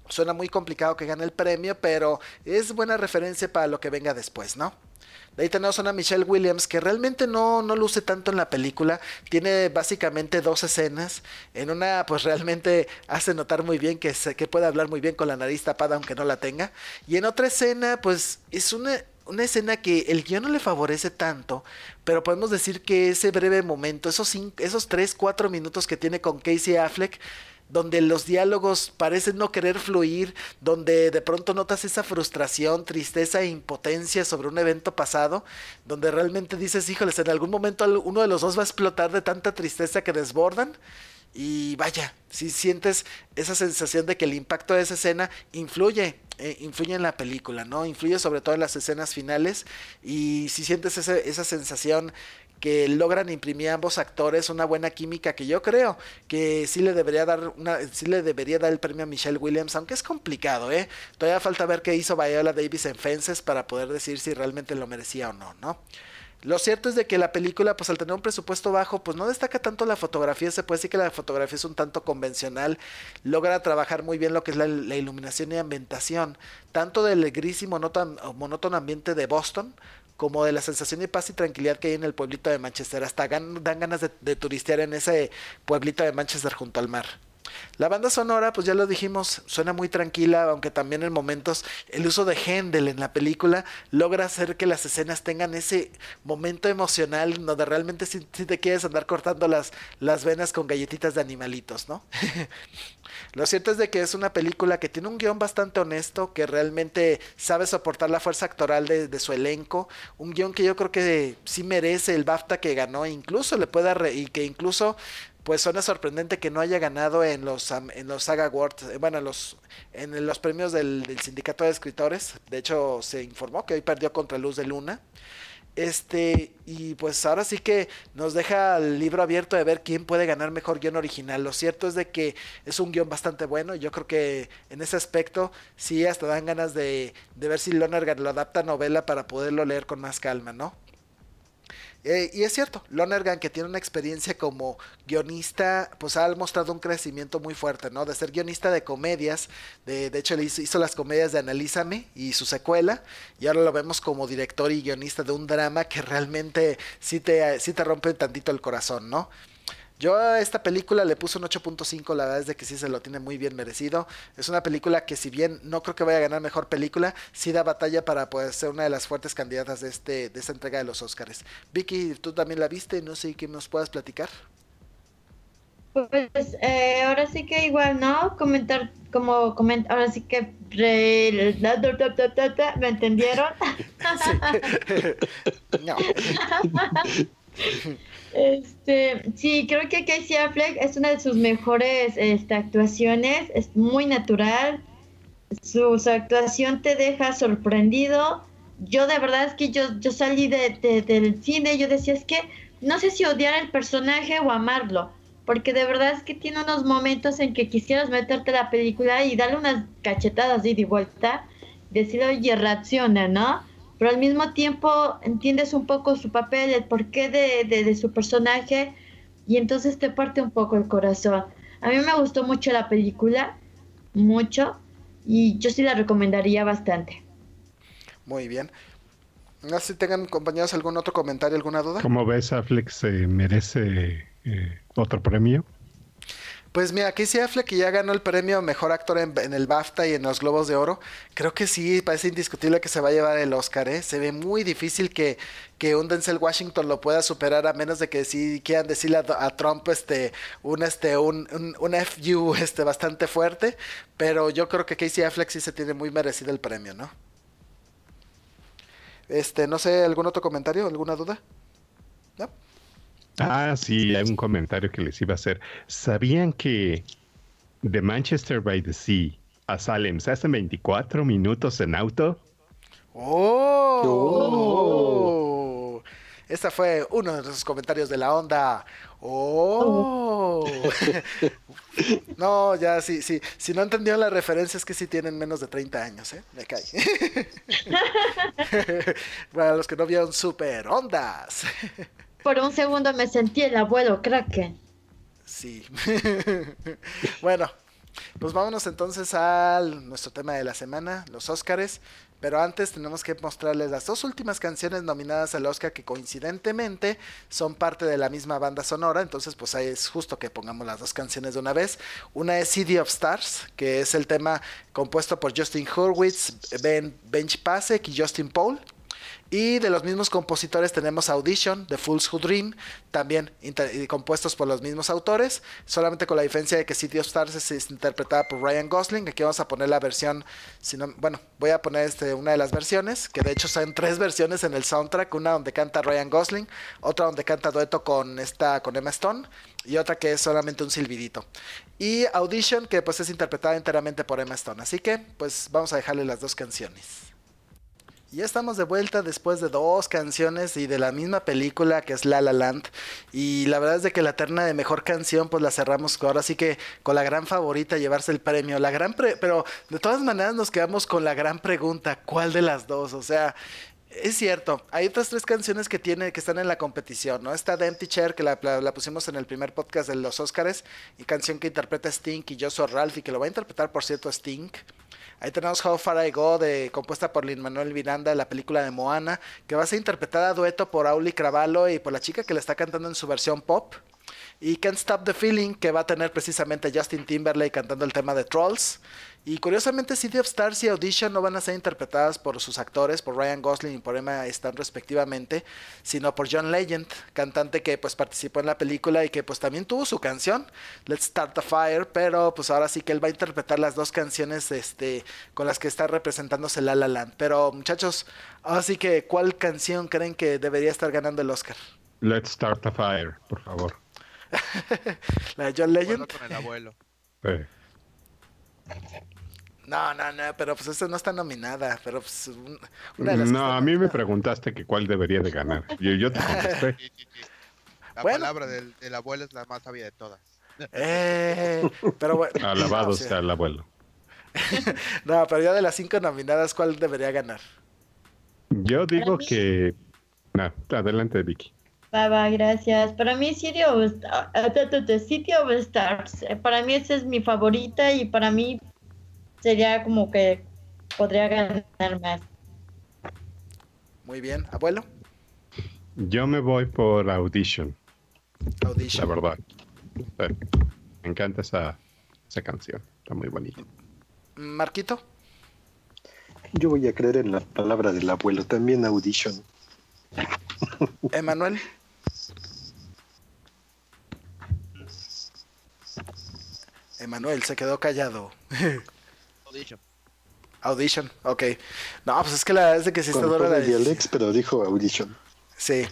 suena muy complicado que gane el premio, pero es buena referencia para lo que venga después, ¿no? De ahí tenemos una Michelle Williams que realmente no, luce tanto en la película. Tiene básicamente dos escenas. En una, pues realmente hace notar muy bien que, que puede hablar muy bien con la nariz tapada, aunque no la tenga. Y en otra escena, pues es una, una escena que el guión no le favorece tanto, pero podemos decir que ese breve momento, esos, esos 3, 4 minutos que tiene con Casey Affleck, donde los diálogos parecen no querer fluir, donde de pronto notas esa frustración, tristeza e impotencia sobre un evento pasado, donde realmente dices, híjoles, en algún momento uno de los dos va a explotar de tanta tristeza que desbordan. Y vaya, si sientes esa sensación de que el impacto de esa escena influye, eh, influye en la película, ¿no? Influye sobre todo en las escenas finales. Y si sientes esa sensación que logran imprimir a ambos actores una buena química que yo creo que sí le debería dar una, sí le debería dar el premio a Michelle Williams, aunque es complicado, ¿eh? Todavía falta ver qué hizo Viola Davis en Fences para poder decir si realmente lo merecía o no, ¿no? Lo cierto es de que la película, pues al tener un presupuesto bajo, pues no destaca tanto la fotografía, se puede decir que la fotografía es un tanto convencional, logra trabajar muy bien lo que es la, iluminación y ambientación, tanto del y monótono ambiente de Boston, como de la sensación de paz y tranquilidad que hay en el pueblito de Manchester. Hasta dan ganas de, de turistear en ese pueblito de Manchester junto al mar. La banda sonora, pues ya lo dijimos, suena muy tranquila, aunque también en momentos el uso de Händel en la película logra hacer que las escenas tengan ese momento emocional donde realmente si, te quieres andar cortando las, las venas con galletitas de animalitos, ¿no? lo cierto es de que es una película que tiene un guión bastante honesto, que realmente sabe soportar la fuerza actoral de, su elenco, un guión que yo creo que sí merece el BAFTA que ganó, incluso le pueda y que incluso pues suena sorprendente que no haya ganado en los en los Saga Awards, eh, bueno, en los en los premios del, Sindicato de Escritores. De hecho, se informó que hoy perdió contra Luz de Luna. Este, y pues ahora sí que nos deja el libro abierto de ver quién puede ganar mejor guión original. Lo cierto es de que es un guión bastante bueno. Yo creo que en ese aspecto sí hasta dan ganas de, de ver si Lonergan lo adapta a novela para poderlo leer con más calma, ¿no? Eh, y es cierto, Lonergan, que tiene una experiencia como guionista, pues ha mostrado un crecimiento muy fuerte, ¿no? De ser guionista de comedias, de, de hecho le hizo, las comedias de Analízame y su secuela, y ahora lo vemos como director y guionista de un drama que realmente sí te, sí te rompe tantito el corazón, ¿no? Yo a esta película le puse un 8.5, la verdad es de que sí se lo tiene muy bien merecido. Es una película que si bien no creo que vaya a ganar mejor película, sí da batalla para poder pues, ser una de las fuertes candidatas de, este, de esta entrega de los Oscars. Vicky, tú también la viste, no sé qué nos puedas platicar. Pues eh, ahora sí que igual, ¿no? Comentar, como comentar, ahora sí que ¿me entendieron? no. Este, sí, creo que Casey Affleck es una de sus mejores este, actuaciones, es muy natural, su, actuación te deja sorprendido. Yo de verdad es que yo, yo salí de, del cine, yo decía es que no sé si odiar al personaje o amarlo, porque de verdad es que tiene unos momentos en que quisieras meterte a la película y darle unas cachetadas de vuelta, decir, oye, reacciona, ¿no? pero al mismo tiempo entiendes un poco su papel, el porqué de, de, su personaje y entonces te parte un poco el corazón. A mí me gustó mucho la película, mucho, y yo sí la recomendaría bastante. Muy bien. No sé si tengan compañeros algún otro comentario, alguna duda. ¿Cómo ves, Affleck merece eh, otro premio? Pues mira, Casey Affleck ya ganó el premio Mejor Actor en, el BAFTA y en los Globos de Oro, creo que sí, parece indiscutible que se va a llevar el Oscar, ¿eh? Se ve muy difícil que, que un Denzel Washington lo pueda superar a menos de que sí quieran decirle a, Trump este, un, este, un, un, FU este, bastante fuerte, pero yo creo que Casey Affleck sí se tiene muy merecido el premio, ¿no? Este, no sé, ¿algún otro comentario? ¿Alguna duda? ¿No? Ah, sí, hay un comentario que les iba a hacer. ¿Sabían que de Manchester by the Sea a Salem se hacen 24 minutos en auto? ¡Oh! Este fue uno de los comentarios de la onda. ¡Oh! no, ya sí, sí. Si no entendieron la referencia es que sí tienen menos de 30 años, ¿eh? Me cae. Para los que no vieron, super ondas. Por un segundo me sentí el abuelo Kraken. Sí. bueno, pues vámonos entonces a nuestro tema de la semana, los Óscares. Pero antes tenemos que mostrarles las dos últimas canciones nominadas al Oscar que coincidentemente son parte de la misma banda sonora. Entonces pues ahí es justo que pongamos las dos canciones de una vez. Una es City of Stars, que es el tema compuesto por Justin Hurwitz, Ben Bench Pasek y Justin Paul y de los mismos compositores tenemos Audition, The Fools Who Dream, también compuestos por los mismos autores, solamente con la diferencia de que City of Stars es interpretada por Ryan Gosling. Aquí vamos a poner la versión, bueno, voy a poner este, una de las versiones, que de hecho son tres versiones en el soundtrack, una donde canta Ryan Gosling, otra donde canta dueto con, esta, con Emma Stone y otra que es solamente un silbidito. Y Audition, que pues es interpretada enteramente por Emma Stone. Así que pues vamos a dejarle las dos canciones. Ya estamos de vuelta después de dos canciones y de la misma película que es La La Land. Y la verdad es de que la terna de mejor canción pues la cerramos ahora sí que con la gran favorita llevarse el premio. La gran pero de todas maneras nos quedamos con la gran pregunta, ¿cuál de las dos? O sea, es cierto, hay otras tres canciones que tiene, que están en la competición, ¿no? Está The Empty Chair, que la, pusimos en el primer podcast de los Oscars, y canción que interpreta Stink y yo soy Ralph, y que lo va a interpretar, por cierto, Stink. Ahí tenemos How Far I Go, de, compuesta por Lin Manuel Miranda, la película de Moana, que va a ser interpretada a dueto por Auli Cravalo y por la chica que le está cantando en su versión pop, y Can't Stop the Feeling, que va a tener precisamente Justin Timberlake cantando el tema de Trolls. Y curiosamente, City of Stars y Audition no van a ser interpretadas por sus actores, por Ryan Gosling y por Emma Stone respectivamente, sino por John Legend, cantante que pues participó en la película y que pues también tuvo su canción, Let's Start a Fire, pero pues ahora sí que él va a interpretar las dos canciones este, con las que está representándose La La Land. Pero muchachos, así que ¿cuál canción creen que debería estar ganando el Oscar? Let's Start a Fire, por favor. la John Legend. Con el abuelo. No, no, no, pero pues esta no está nominada, pero pues una No, a mí me preguntaste que cuál debería de ganar. Yo, te contesté. La palabra del, del, abuelo es la más sabia de todas. Eh, pero bueno. Alabado sea el abuelo. no, pero ya de las cinco nominadas, ¿cuál debería ganar? Yo digo que... No, adelante, Vicky. Va, gracias. Para mí City of, Stars, para mí esa es mi favorita y para mí sería como que podría ganar más. Muy bien, abuelo. Yo me voy por Audition. Audition. La verdad. Me encanta esa, esa canción, está muy bonita. Marquito. Yo voy a creer en la palabra del abuelo, también Audition. Emanuel. Emanuel se quedó callado. Audition. Audition, ok. No, pues es que la es de que sí está dura la. Alex, pero dijo Audition. Sí.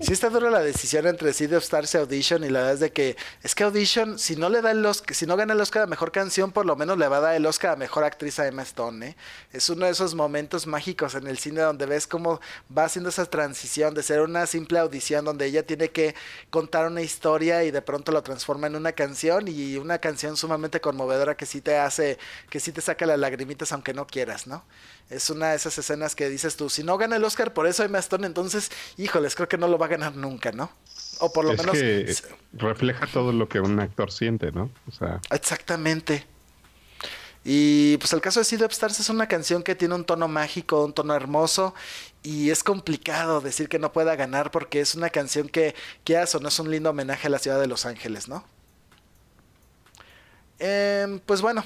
Sí está dura la decisión entre sí de obstarse a Audition y la verdad es de que es que Audition, si no le da el si no gana el Oscar a Mejor Canción, por lo menos le va a dar el Oscar a Mejor Actriz a Emma Stone. ¿eh? Es uno de esos momentos mágicos en el cine donde ves cómo va haciendo esa transición de ser una simple audición donde ella tiene que contar una historia y de pronto lo transforma en una canción y una canción sumamente conmovedora que sí te hace, que sí te saca las lagrimitas aunque no quieras, ¿no? Es una de esas escenas que dices tú, si no gana el Oscar por eso más Stone, entonces, híjoles, creo que no lo va a ganar nunca, ¿no? O por lo es menos... Que refleja todo lo que un actor siente, ¿no? Exactamente. Y pues el caso de Sid Stars es una canción que tiene un tono mágico, un tono hermoso, y es complicado decir que no pueda ganar porque es una canción que, quieras o no, es un lindo homenaje a la ciudad de Los Ángeles, ¿no? Em, pues bueno,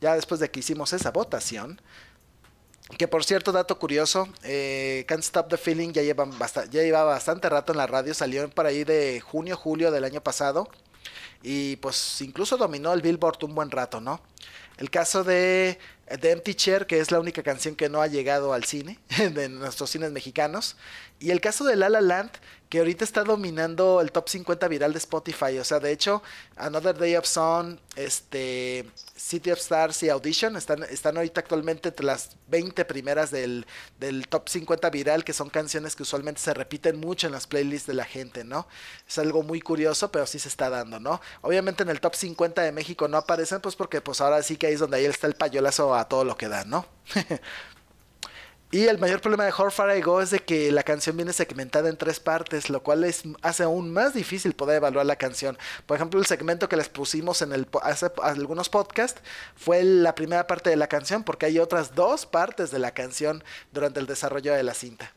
ya después de que hicimos esa votación, que por cierto, dato curioso, eh, Can't Stop the Feeling ya, llevan ya lleva bastante rato en la radio, salió por ahí de junio, julio del año pasado y pues incluso dominó el Billboard un buen rato, ¿no? El caso de, The Empty Chair, que es la única canción que no ha llegado al cine, de nuestros cines mexicanos, y el caso de La La Land, que ahorita está dominando el top 50 viral de Spotify. O sea, de hecho, Another Day of Sun, este, City of Stars y Audition están, están ahorita actualmente entre las 20 primeras del, top 50 viral, que son canciones que usualmente se repiten mucho en las playlists de la gente, ¿no? Es algo muy curioso, pero sí se está dando, ¿no? Obviamente en el top 50 de México no aparecen, pues porque pues ahora sí que ahí es donde ahí está el payolazo a todo lo que da, ¿no? Y el mayor problema de "Horror I Go es de que la canción viene segmentada en tres partes, lo cual hace aún más difícil poder evaluar la canción. Por ejemplo, el segmento que les pusimos en el, algunos podcasts fue la primera parte de la canción, porque hay otras dos partes de la canción durante el desarrollo de la cinta.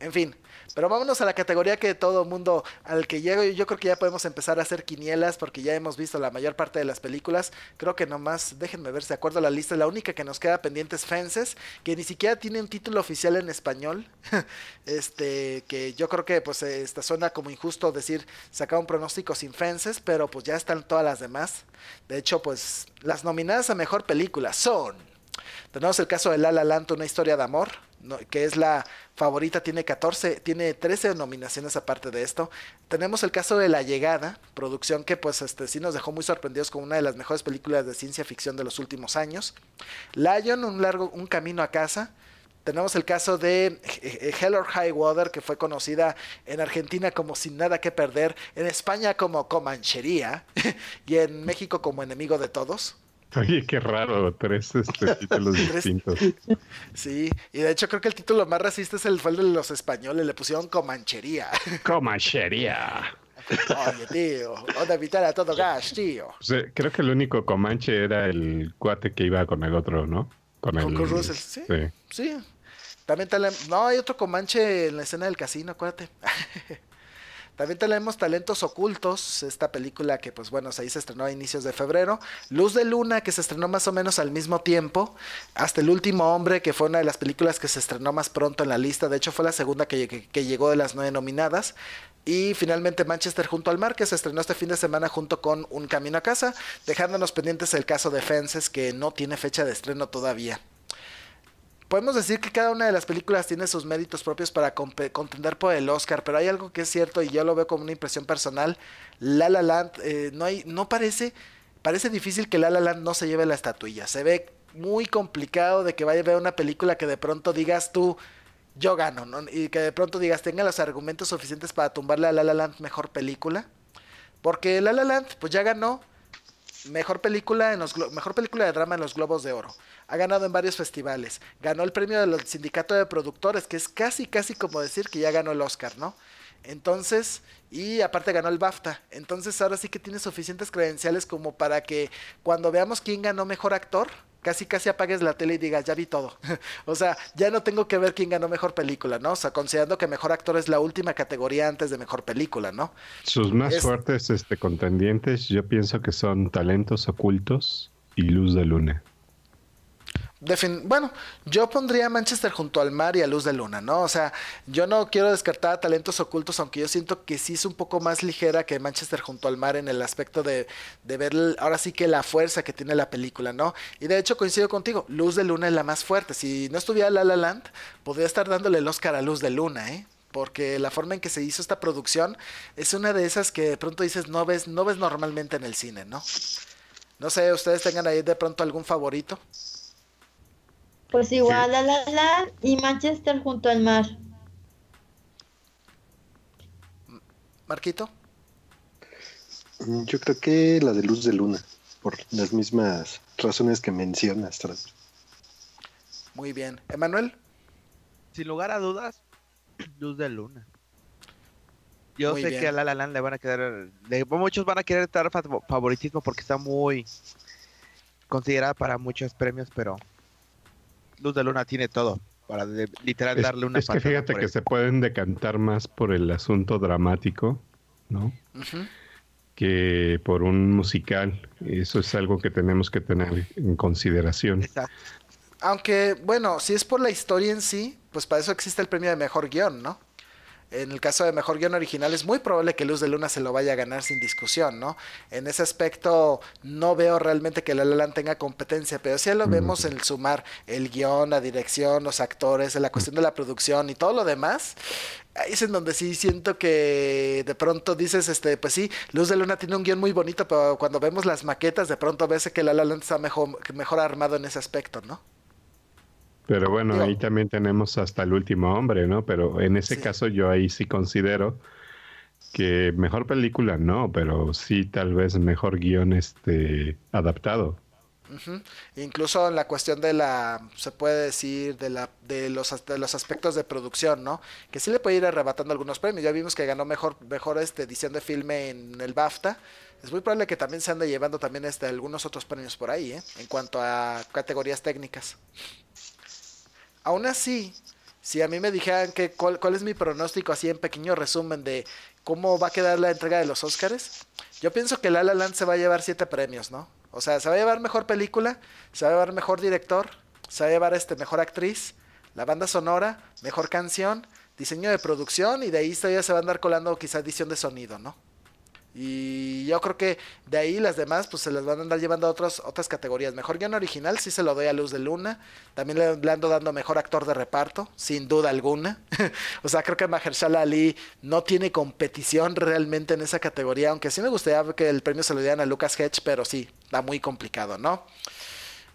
En fin, pero vámonos a la categoría que todo mundo al que llego, yo creo que ya podemos empezar a hacer quinielas porque ya hemos visto la mayor parte de las películas. Creo que nomás, déjenme ver si acuerdo la lista, la única que nos queda pendiente es Fences, que ni siquiera tiene un título oficial en español. este, que yo creo que pues esta suena como injusto decir sacar un pronóstico sin Fences, pero pues ya están todas las demás. De hecho, pues las nominadas a mejor película son tenemos el caso de La La una historia de amor, que es la favorita, tiene 14, tiene 13 nominaciones aparte de esto. Tenemos el caso de La Llegada, producción que pues este, sí nos dejó muy sorprendidos con una de las mejores películas de ciencia ficción de los últimos años. Lion, un largo, un camino a casa. Tenemos el caso de eh, Hell or High Water, que fue conocida en Argentina como Sin Nada que Perder, en España como Comanchería y en México como Enemigo de Todos. Oye, qué raro, tres este, títulos distintos. Sí, y de hecho creo que el título más racista es el, fue el de los españoles, le pusieron Comanchería. Comanchería. Oye, tío, onda evitar a todo gas, tío. creo que el único Comanche era el cuate que iba con el otro, ¿no? Con, el con Russell, sí. Sí. sí. También tal, no, hay otro Comanche en la escena del casino, acuérdate. También tenemos Talentos Ocultos, esta película que pues bueno, ahí se estrenó a inicios de febrero. Luz de Luna, que se estrenó más o menos al mismo tiempo. Hasta El Último Hombre, que fue una de las películas que se estrenó más pronto en la lista. De hecho fue la segunda que, que, llegó de las nueve nominadas. Y finalmente Manchester junto al mar, que se estrenó este fin de semana junto con Un Camino a Casa, dejándonos pendientes el caso de Fences, que no tiene fecha de estreno todavía podemos decir que cada una de las películas tiene sus méritos propios para contender por el Oscar, pero hay algo que es cierto y yo lo veo como una impresión personal. La La Land, eh, no, hay, no parece, parece difícil que La La Land no se lleve la estatuilla. Se ve muy complicado de que vaya a ver una película que de pronto digas tú, yo gano, y que de pronto digas, tenga los argumentos suficientes para tumbarle a La La Land mejor película. Porque La La Land, pues ya ganó, Mejor película, en los, mejor película de drama en los Globos de Oro. Ha ganado en varios festivales. Ganó el premio del Sindicato de Productores, que es casi, casi como decir que ya ganó el Oscar, ¿no? Entonces, y aparte ganó el BAFTA. Entonces ahora sí que tiene suficientes credenciales como para que cuando veamos quién ganó mejor actor, casi casi apagues la tele y digas, ya vi todo. o sea, ya no tengo que ver quién ganó mejor película, ¿no? O sea, considerando que mejor actor es la última categoría antes de mejor película, ¿no? Sus más fuertes este, contendientes yo pienso que son talentos ocultos y luz de luna bueno, yo pondría Manchester junto al mar y a Luz de Luna, ¿no? O sea, yo no quiero descartar talentos ocultos, aunque yo siento que sí es un poco más ligera que Manchester junto al mar en el aspecto de, de ver ahora sí que la fuerza que tiene la película, ¿no? Y de hecho coincido contigo, Luz de Luna es la más fuerte. Si no estuviera La La Land, podría estar dándole el Oscar a Luz de Luna, ¿eh? Porque la forma en que se hizo esta producción es una de esas que de pronto dices no ves, no ves normalmente en el cine, ¿no? No sé, ustedes tengan ahí de pronto algún favorito. Pues igual, sí. La La y Manchester junto al mar. Marquito. Yo creo que la de Luz de Luna, por las mismas razones que mencionas. Muy bien. Emanuel. Sin lugar a dudas, Luz de Luna. Yo sé que a La La le van a quedar, muchos van a querer estar favoritismo porque está muy considerada para muchos premios, pero Luz de Luna tiene todo para literal darle una... Es, que fíjate que se pueden decantar más por el asunto dramático, ¿no? Que por un musical. Eso es algo que tenemos que tener en consideración. Aunque, bueno, si es por la historia en sí, pues para eso existe el premio de mejor guión, ¿no? En el caso de Mejor Guión Original es muy probable que Luz de Luna se lo vaya a ganar sin discusión, ¿no? En ese aspecto no veo realmente que La La Land tenga competencia, pero si lo vemos en el sumar el guión, la dirección, los actores, la cuestión de la producción y todo lo demás. Ahí es en donde sí siento que de pronto dices, este, pues sí, Luz de Luna tiene un guión muy bonito, pero cuando vemos las maquetas de pronto ves que La La Land está mejor, mejor armado en ese aspecto, ¿no? Pero bueno, ahí también tenemos hasta el último hombre, ¿no? Pero en ese caso yo ahí sí considero que mejor película no, pero sí tal vez mejor guión este adaptado. Incluso en la cuestión de la, se puede decir, de, la, de, los, de los aspectos de producción, ¿no? Que sí le puede ir arrebatando algunos premios. Ya vimos que ganó mejor, mejor este, edición de filme en el BAFTA. Es muy probable que también se ande llevando también este, algunos otros premios por ahí, ¿eh? En cuanto a categorías técnicas. Aún así, si a mí me dijeran que cuál, es mi pronóstico así en pequeño resumen de cómo va a quedar la entrega de los Oscars, yo pienso que La La Land se va a llevar siete premios, ¿no? O sea, se va a llevar mejor película, se va a llevar mejor director, se va a llevar este mejor actriz, la banda sonora, mejor canción, diseño de producción y de ahí todavía se va a andar colando quizá edición de sonido, ¿no? Y yo creo que de ahí las demás pues se las van a andar llevando a otras, otras categorías. Mejor guión original sí se lo doy a Luz de Luna. También le, ando dando mejor actor de reparto, sin duda alguna. o sea, creo que Mahershala Ali no tiene competición realmente en esa categoría. Aunque sí me gustaría que el premio se lo dieran a Lucas Hedge, pero sí, da muy complicado, ¿no?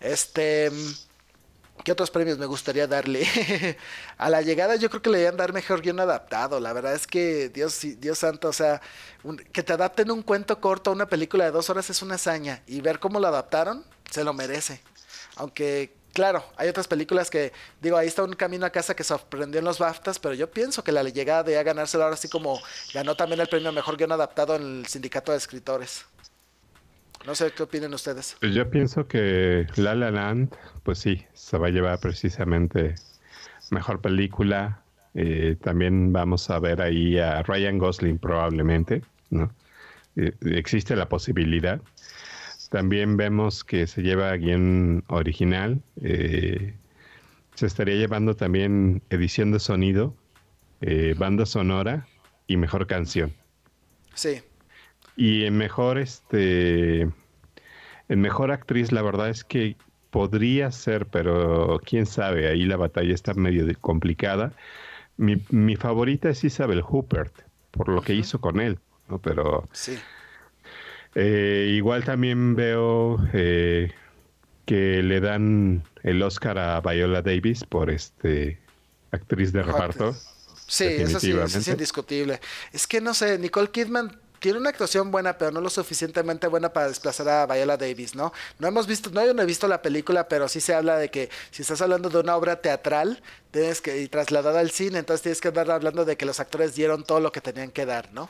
Este... ¿Qué otros premios me gustaría darle? a la llegada yo creo que le a dar mejor guión adaptado. La verdad es que, Dios, Dios santo, o sea, que te adapten un cuento corto a una película de dos horas es una hazaña. Y ver cómo lo adaptaron, se lo merece. Aunque, claro, hay otras películas que, digo, ahí está un camino a casa que sorprendió en los BAFTAs, pero yo pienso que la llegada de a ganárselo ahora así como ganó también el premio mejor guión adaptado en el sindicato de escritores. No sé qué opinan ustedes. Yo pienso que La La Land, pues sí, se va a llevar precisamente mejor película. Eh, también vamos a ver ahí a Ryan Gosling probablemente, ¿no? Eh, existe la posibilidad. También vemos que se lleva guión original. Eh, se estaría llevando también edición de sonido, banda sonora y mejor canción. Sí. Y en mejor, este, en mejor actriz, la verdad es que podría ser, pero quién sabe, ahí la batalla está medio complicada. Mi, favorita es Isabel Huppert, por lo que hizo con él, ¿no? Pero sí. Eh, igual también veo eh, que le dan el Oscar a Viola Davis por este actriz de reparto. Sí, eso sí, eso es indiscutible. Es que no sé, Nicole Kidman tiene una actuación buena, pero no lo suficientemente buena para desplazar a Viola Davis, ¿no? No hemos visto, no, yo no he visto la película, pero sí se habla de que si estás hablando de una obra teatral, tienes que, y trasladada al cine, entonces tienes que andar hablando de que los actores dieron todo lo que tenían que dar, ¿no?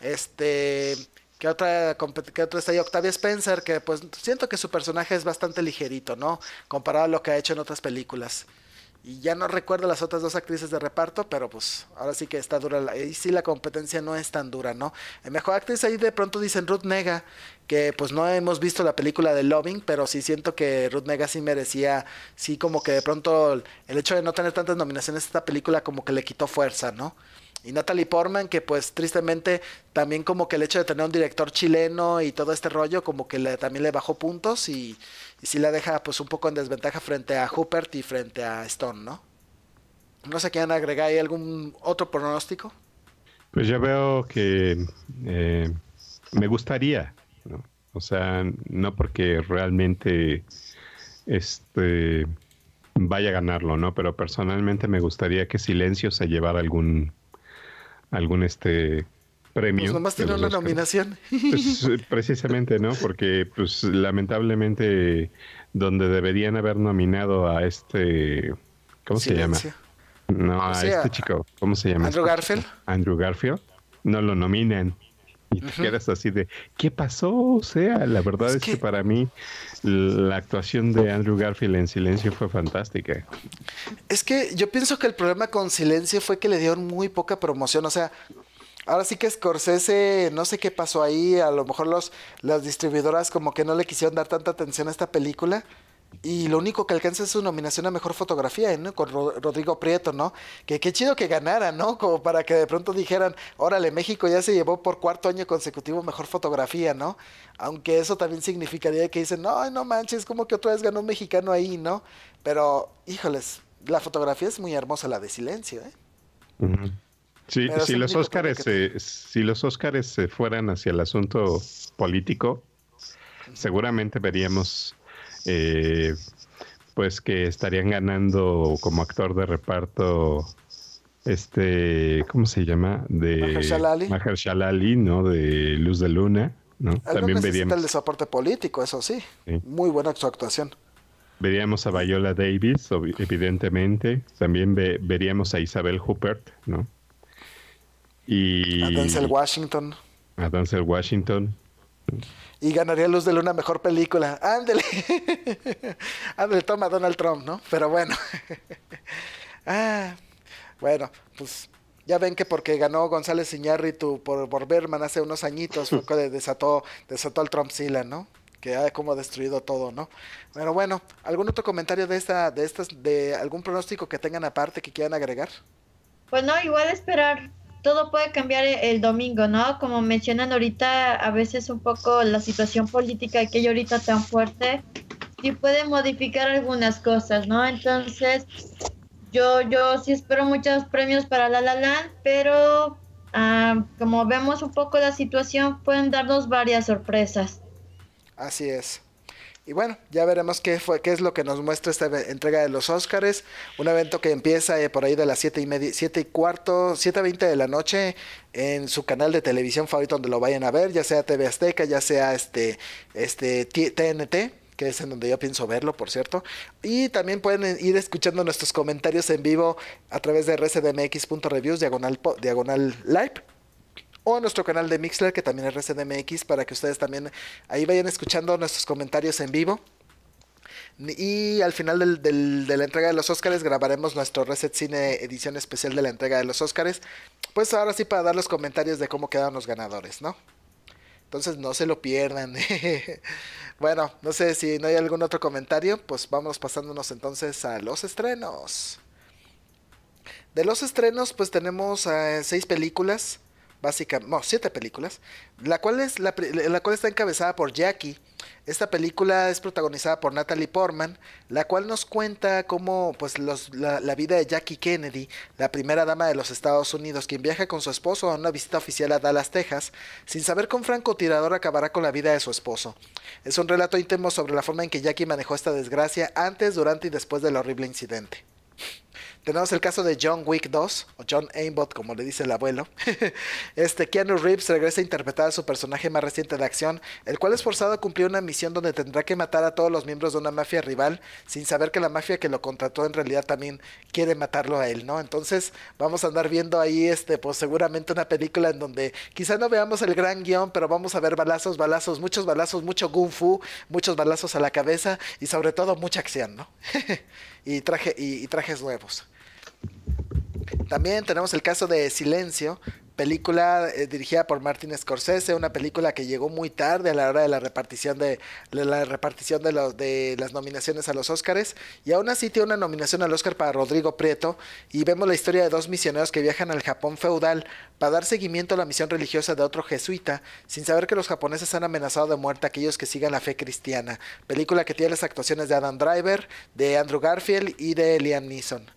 Este. ¿Qué otra, qué otra está ahí? Octavia Spencer, que pues siento que su personaje es bastante ligerito, ¿no? Comparado a lo que ha hecho en otras películas. Y ya no recuerdo las otras dos actrices de reparto, pero pues ahora sí que está dura. y sí la competencia no es tan dura, ¿no? El mejor actriz ahí de pronto dicen Ruth Nega, que pues no hemos visto la película de Loving, pero sí siento que Ruth Nega sí merecía, sí como que de pronto el hecho de no tener tantas nominaciones a esta película como que le quitó fuerza, ¿no? y Natalie Portman, que pues tristemente también como que el hecho de tener un director chileno y todo este rollo, como que también le bajó puntos y, sí la deja pues un poco en desventaja frente a Hubert y frente a Stone, ¿no? No sé, ¿quieren agregar ahí algún otro pronóstico? Pues yo veo que eh, me gustaría, ¿no? O sea, no porque realmente este vaya a ganarlo, ¿no? Pero personalmente me gustaría que Silencio se llevara algún algún este premio. Pues nomás tiene una nominación. Pues, precisamente, ¿no? Porque pues lamentablemente donde deberían haber nominado a este ¿cómo se llama? No, a este chico, ¿cómo se llama? Andrew Garfield. Andrew Garfield no lo nominan. Y te quedas así de, ¿qué pasó? O sea, la verdad es, que... para mí la actuación de Andrew Garfield en Silencio fue fantástica. Es que yo pienso que el problema con Silencio fue que le dieron muy poca promoción. O sea, ahora sí que Scorsese, no sé qué pasó ahí. A lo mejor los, las distribuidoras como que no le quisieron dar tanta atención a esta película y lo único que alcanza es su nominación a mejor fotografía, ¿no? ¿eh? Con Rodrigo Prieto, ¿no? Que qué chido que ganara, ¿no? Como para que de pronto dijeran, órale, México ya se llevó por cuarto año consecutivo mejor fotografía, ¿no? Aunque eso también significaría que dicen, no, no manches, como que otra vez ganó un mexicano ahí, ¿no? Pero, híjoles, la fotografía es muy hermosa, la de silencio, ¿eh? sí, si, los Oscars si los Óscares se fueran hacia el asunto político, seguramente veríamos eh, pues que estarían ganando como actor de reparto este, ¿cómo se llama? De Mahershala Ali, ¿no? De Luz de Luna, ¿no? También veríamos el desaporte soporte político, eso sí. Muy buena su actuación. Veríamos a Viola Davis, evidentemente. También veríamos a Isabel Huppert, ¿no? Y a Washington. A Denzel Washington. Y ganaría Luz de Luna mejor película. Ándele. Ándele, toma Donald Trump, ¿no? Pero bueno. Ah, bueno, pues ya ven que porque ganó González Iñárritu por, por Berman hace unos añitos, fue desató, desató al Trump Sila, ¿no? Que ha como destruido todo, ¿no? Pero bueno, ¿algún otro comentario de esta, de estas, de algún pronóstico que tengan aparte que quieran agregar? Pues no, igual esperar todo puede cambiar e-, el domingo, ¿no? Como mencionan ahorita, a veces un poco la situación política que hay ahorita tan fuerte, sí puede modificar algunas cosas, ¿no? Entonces, yo, yo sí espero muchos premios para La La Land, pero ah, como vemos un poco la situación, pueden darnos varias sorpresas. Así es. Y bueno, ya veremos qué, fue, qué es lo que nos muestra esta entrega de los Óscares. Un evento que empieza eh, por ahí de las 7 y, media, siete y cuarto, 7.20 de la noche en su canal de televisión favorito donde lo vayan a ver, ya sea TV Azteca, ya sea este, este TNT que es en donde yo pienso verlo, por cierto. Y también pueden eh, ir escuchando nuestros comentarios en vivo a través de rcdmx.reviews, diagonal live o a nuestro canal de Mixler, que también es RCDMX, para que ustedes también ahí vayan escuchando nuestros comentarios en vivo. Y al final de la entrega de los Óscares grabaremos nuestro Reset Cine edición especial de la entrega de los Óscares. Pues ahora sí para dar los comentarios de cómo quedaron los ganadores, ¿no? Entonces no se lo pierdan. bueno, no sé si no hay algún otro comentario, pues vamos pasándonos entonces a los estrenos. De los estrenos pues tenemos eh, seis películas básicamente, no, siete películas, la cual, es la, cual está encabezada por Jackie. Esta película es protagonizada por Natalie Portman, la cual nos cuenta cómo pues, la, vida de Jackie Kennedy, la primera dama de los Estados Unidos, quien viaja con su esposo a una visita oficial a Dallas, Texas, sin saber con Franco Tirador acabará con la vida de su esposo. Es un relato íntimo sobre la forma en que Jackie manejó esta desgracia antes, durante y después del horrible incidente. Tenemos el caso de John Wick 2, o John Aimbot, como le dice el abuelo. este Keanu Reeves regresa a interpretar a su personaje más reciente de acción, el cual es forzado a cumplir una misión donde tendrá que matar a todos los miembros de una mafia rival, sin saber que la mafia que lo contrató en realidad también quiere matarlo a él, ¿no? Entonces, vamos a andar viendo ahí, este, pues seguramente una película en donde quizá no veamos el gran guión, pero vamos a ver balazos, balazos, muchos balazos, mucho kung fu, muchos balazos a la cabeza y sobre todo mucha acción, ¿no? y, traje, y trajes nuevos. También tenemos el caso de Silencio, película eh, dirigida por Martin Scorsese, una película que llegó muy tarde a la hora de la repartición de, la repartición de, de las nominaciones a los Oscars y aún así tiene una nominación al Óscar para Rodrigo Prieto y vemos la historia de dos misioneros que viajan al Japón feudal para dar seguimiento a la misión religiosa de otro jesuita sin saber que los japoneses han amenazado de muerte a aquellos que sigan la fe cristiana, película que tiene las actuaciones de Adam Driver, de Andrew Garfield y de Liam Neeson.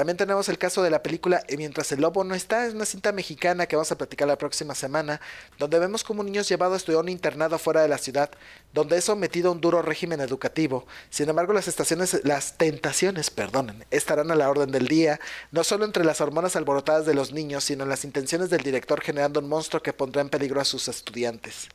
También tenemos el caso de la película eh, Mientras el lobo no está, es una cinta mexicana que vamos a platicar la próxima semana, donde vemos como un niño es llevado a estudiar un internado fuera de la ciudad, donde es sometido a un duro régimen educativo. Sin embargo, las estaciones, las tentaciones, perdonen, estarán a la orden del día, no solo entre las hormonas alborotadas de los niños, sino las intenciones del director generando un monstruo que pondrá en peligro a sus estudiantes.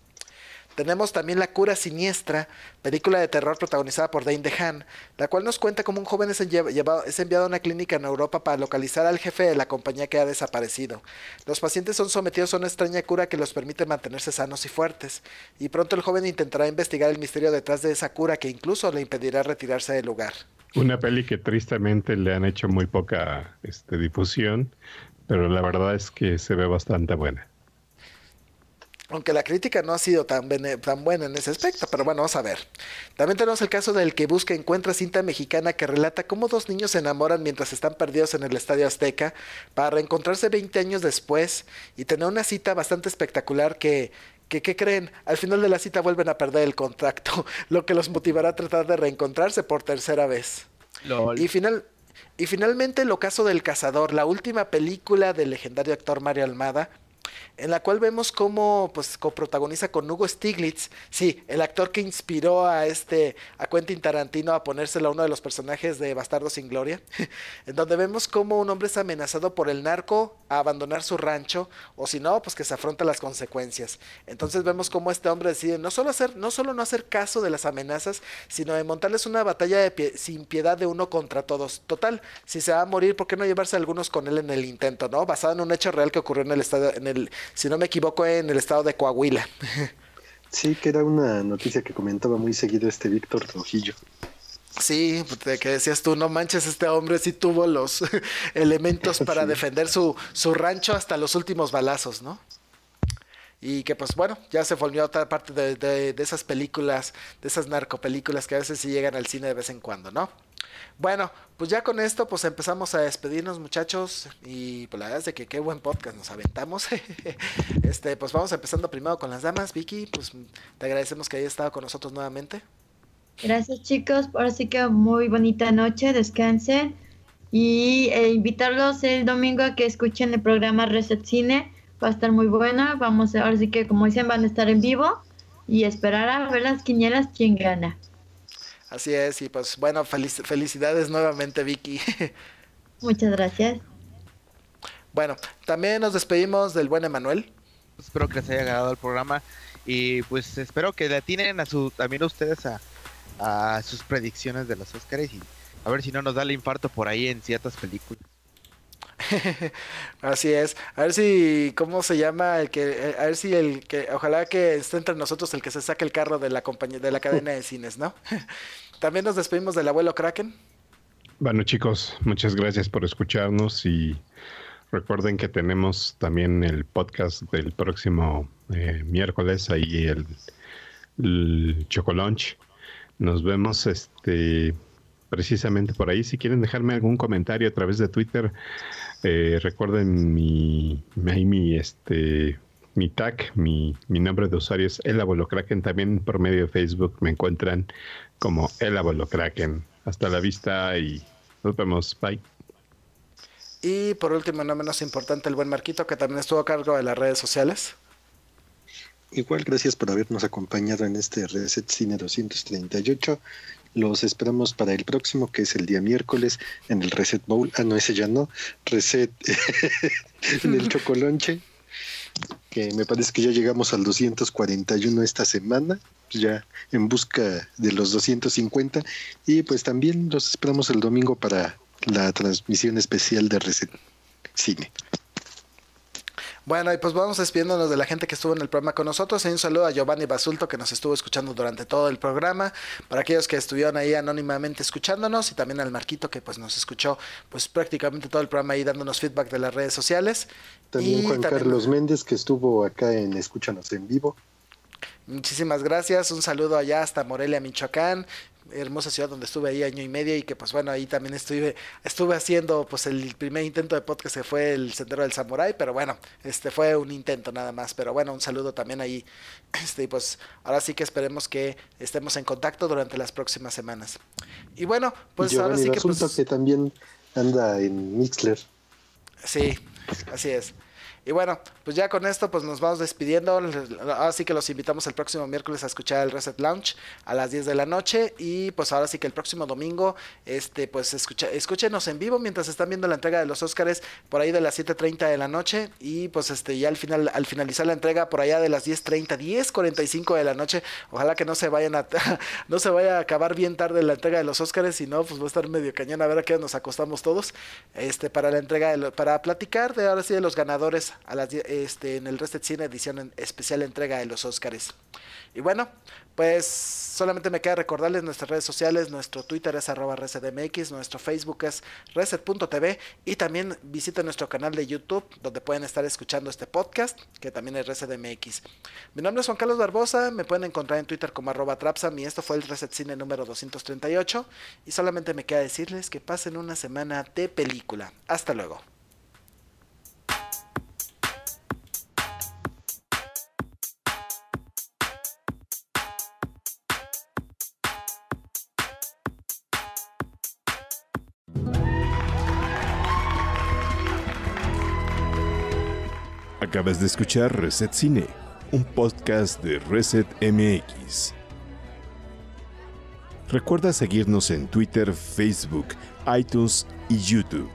Tenemos también La cura siniestra, película de terror protagonizada por Dane DeHaan, la cual nos cuenta cómo un joven es, enviado a una clínica en Europa para localizar al jefe de la compañía que ha desaparecido. Los pacientes son sometidos a una extraña cura que los permite mantenerse sanos y fuertes, y pronto el joven intentará investigar el misterio detrás de esa cura que incluso le impedirá retirarse del lugar. Una peli que tristemente le han hecho muy poca este, difusión, pero la verdad es que se ve bastante buena. Aunque la crítica no ha sido tan, buena en ese aspecto, pero bueno, vamos a ver. También tenemos el caso del que busca encuentra cinta mexicana que relata cómo dos niños se enamoran mientras están perdidos en el Estadio Azteca para reencontrarse 20 años después y tener una cita bastante espectacular que, que, ¿qué creen? Al final de la cita vuelven a perder el contacto, lo que los motivará a tratar de reencontrarse por tercera vez. Y Y finalmente el caso del cazador, la última película del legendario actor Mario Almada, en la cual vemos cómo pues coprotagoniza con Hugo Stiglitz, sí, el actor que inspiró a este a Quentin Tarantino a ponérselo a uno de los personajes de Bastardo sin Gloria, en donde vemos cómo un hombre es amenazado por el narco a abandonar su rancho o si no, pues que se afronta las consecuencias. Entonces vemos cómo este hombre decide no solo hacer no solo no hacer caso de las amenazas, sino de montarles una batalla de pie, sin piedad de uno contra todos. Total, si se va a morir, ¿por qué no llevarse algunos con él en el intento, no? Basado en un hecho real que ocurrió en el estado en el si no me equivoco, en el estado de Coahuila. Sí, que era una noticia que comentaba muy seguido este Víctor Trujillo. Sí, pues, que decías tú, no manches, este hombre sí tuvo los elementos para defender su, su rancho hasta los últimos balazos, ¿no? y que pues bueno, ya se volvió otra parte de, de, esas películas, de esas narcopelículas que a veces sí llegan al cine de vez en cuando, ¿no? Bueno, pues ya con esto pues empezamos a despedirnos muchachos y pues la verdad es de que qué buen podcast nos aventamos. este, pues vamos empezando primero con las damas. Vicky, pues te agradecemos que hayas estado con nosotros nuevamente. Gracias chicos, ahora sí que muy bonita noche, descansen y eh, invitarlos el domingo a que escuchen el programa Reset Cine va a estar muy buena. Vamos, a ver, sí que como dicen, van a estar en vivo y esperar a ver las quinielas quién gana. Así es, y pues bueno, felicidades nuevamente Vicky. Muchas gracias. Bueno, también nos despedimos del buen Emanuel. Espero que les haya agradado el programa y pues espero que le atinen a su, también a ustedes a, a sus predicciones de los Oscars y a ver si no nos da el infarto por ahí en ciertas películas. Así es. A ver si, ¿cómo se llama? El que, eh, a ver si el que, ojalá que esté entre nosotros el que se saque el carro de la compañía, de la cadena de cines, ¿no? También nos despedimos del abuelo Kraken. Bueno, chicos, muchas gracias por escucharnos y recuerden que tenemos también el podcast del próximo eh, miércoles, ahí el, el Chocolunch. Nos vemos este precisamente por ahí. Si quieren dejarme algún comentario a través de Twitter, eh, recuerden mi, mi, este, mi tag, mi, nombre de usuario es El Kraken. También por medio de Facebook me encuentran como El Kraken. Hasta la vista y nos vemos. Bye. Y por último, no menos importante, el buen Marquito, que también estuvo a cargo de las redes sociales. Igual, gracias por habernos acompañado en este Reset Cine 238. Los esperamos para el próximo, que es el día miércoles, en el Reset Bowl. Ah, no, ese ya no. Reset en el Chocolonche, que me parece que ya llegamos al 241 esta semana, ya en busca de los 250. Y pues también los esperamos el domingo para la transmisión especial de Reset Cine. Bueno, y pues vamos despidiéndonos de la gente que estuvo en el programa con nosotros. un saludo a Giovanni Basulto que nos estuvo escuchando durante todo el programa. Para aquellos que estuvieron ahí anónimamente escuchándonos y también al Marquito que pues nos escuchó pues prácticamente todo el programa ahí dándonos feedback de las redes sociales. También Juan Carlos Méndez que estuvo acá en Escúchanos en vivo. Muchísimas gracias, un saludo allá hasta Morelia, Michoacán, hermosa ciudad donde estuve ahí año y medio y que pues bueno, ahí también estuve, estuve haciendo pues el primer intento de podcast que fue el Sendero del Samurái, pero bueno, este fue un intento nada más, pero bueno, un saludo también ahí. Este, pues ahora sí que esperemos que estemos en contacto durante las próximas semanas. Y bueno, pues ahora sí que pues, que también anda en Mixler. Sí, así es. Y bueno, pues ya con esto pues nos vamos despidiendo. Así que los invitamos el próximo miércoles a escuchar el Reset Lounge a las 10 de la noche. Y pues ahora sí que el próximo domingo, este, pues escucha, escúchenos en vivo mientras están viendo la entrega de los Óscares por ahí de las 7.30 de la noche. Y pues este, ya al final, al finalizar la entrega, por allá de las 10.30, 10.45 de la noche. Ojalá que no se vayan a no se vaya a acabar bien tarde la entrega de los Óscares, sino pues va a estar medio cañón a ver a qué nos acostamos todos. Este, para la entrega para platicar de ahora sí de los ganadores este, en el Reset Cine edición especial entrega de los Oscars. Y bueno, pues solamente me queda recordarles nuestras redes sociales, nuestro Twitter es arroba nuestro Facebook es reset.tv y también visiten nuestro canal de YouTube donde pueden estar escuchando este podcast que también es MX. Mi nombre es Juan Carlos Barbosa, me pueden encontrar en Twitter como arroba trapsam y esto fue el Reset Cine número 238 y solamente me queda decirles que pasen una semana de película. Hasta luego. Acabas de escuchar Reset Cine, un podcast de Reset MX. Recuerda seguirnos en Twitter, Facebook, iTunes y YouTube.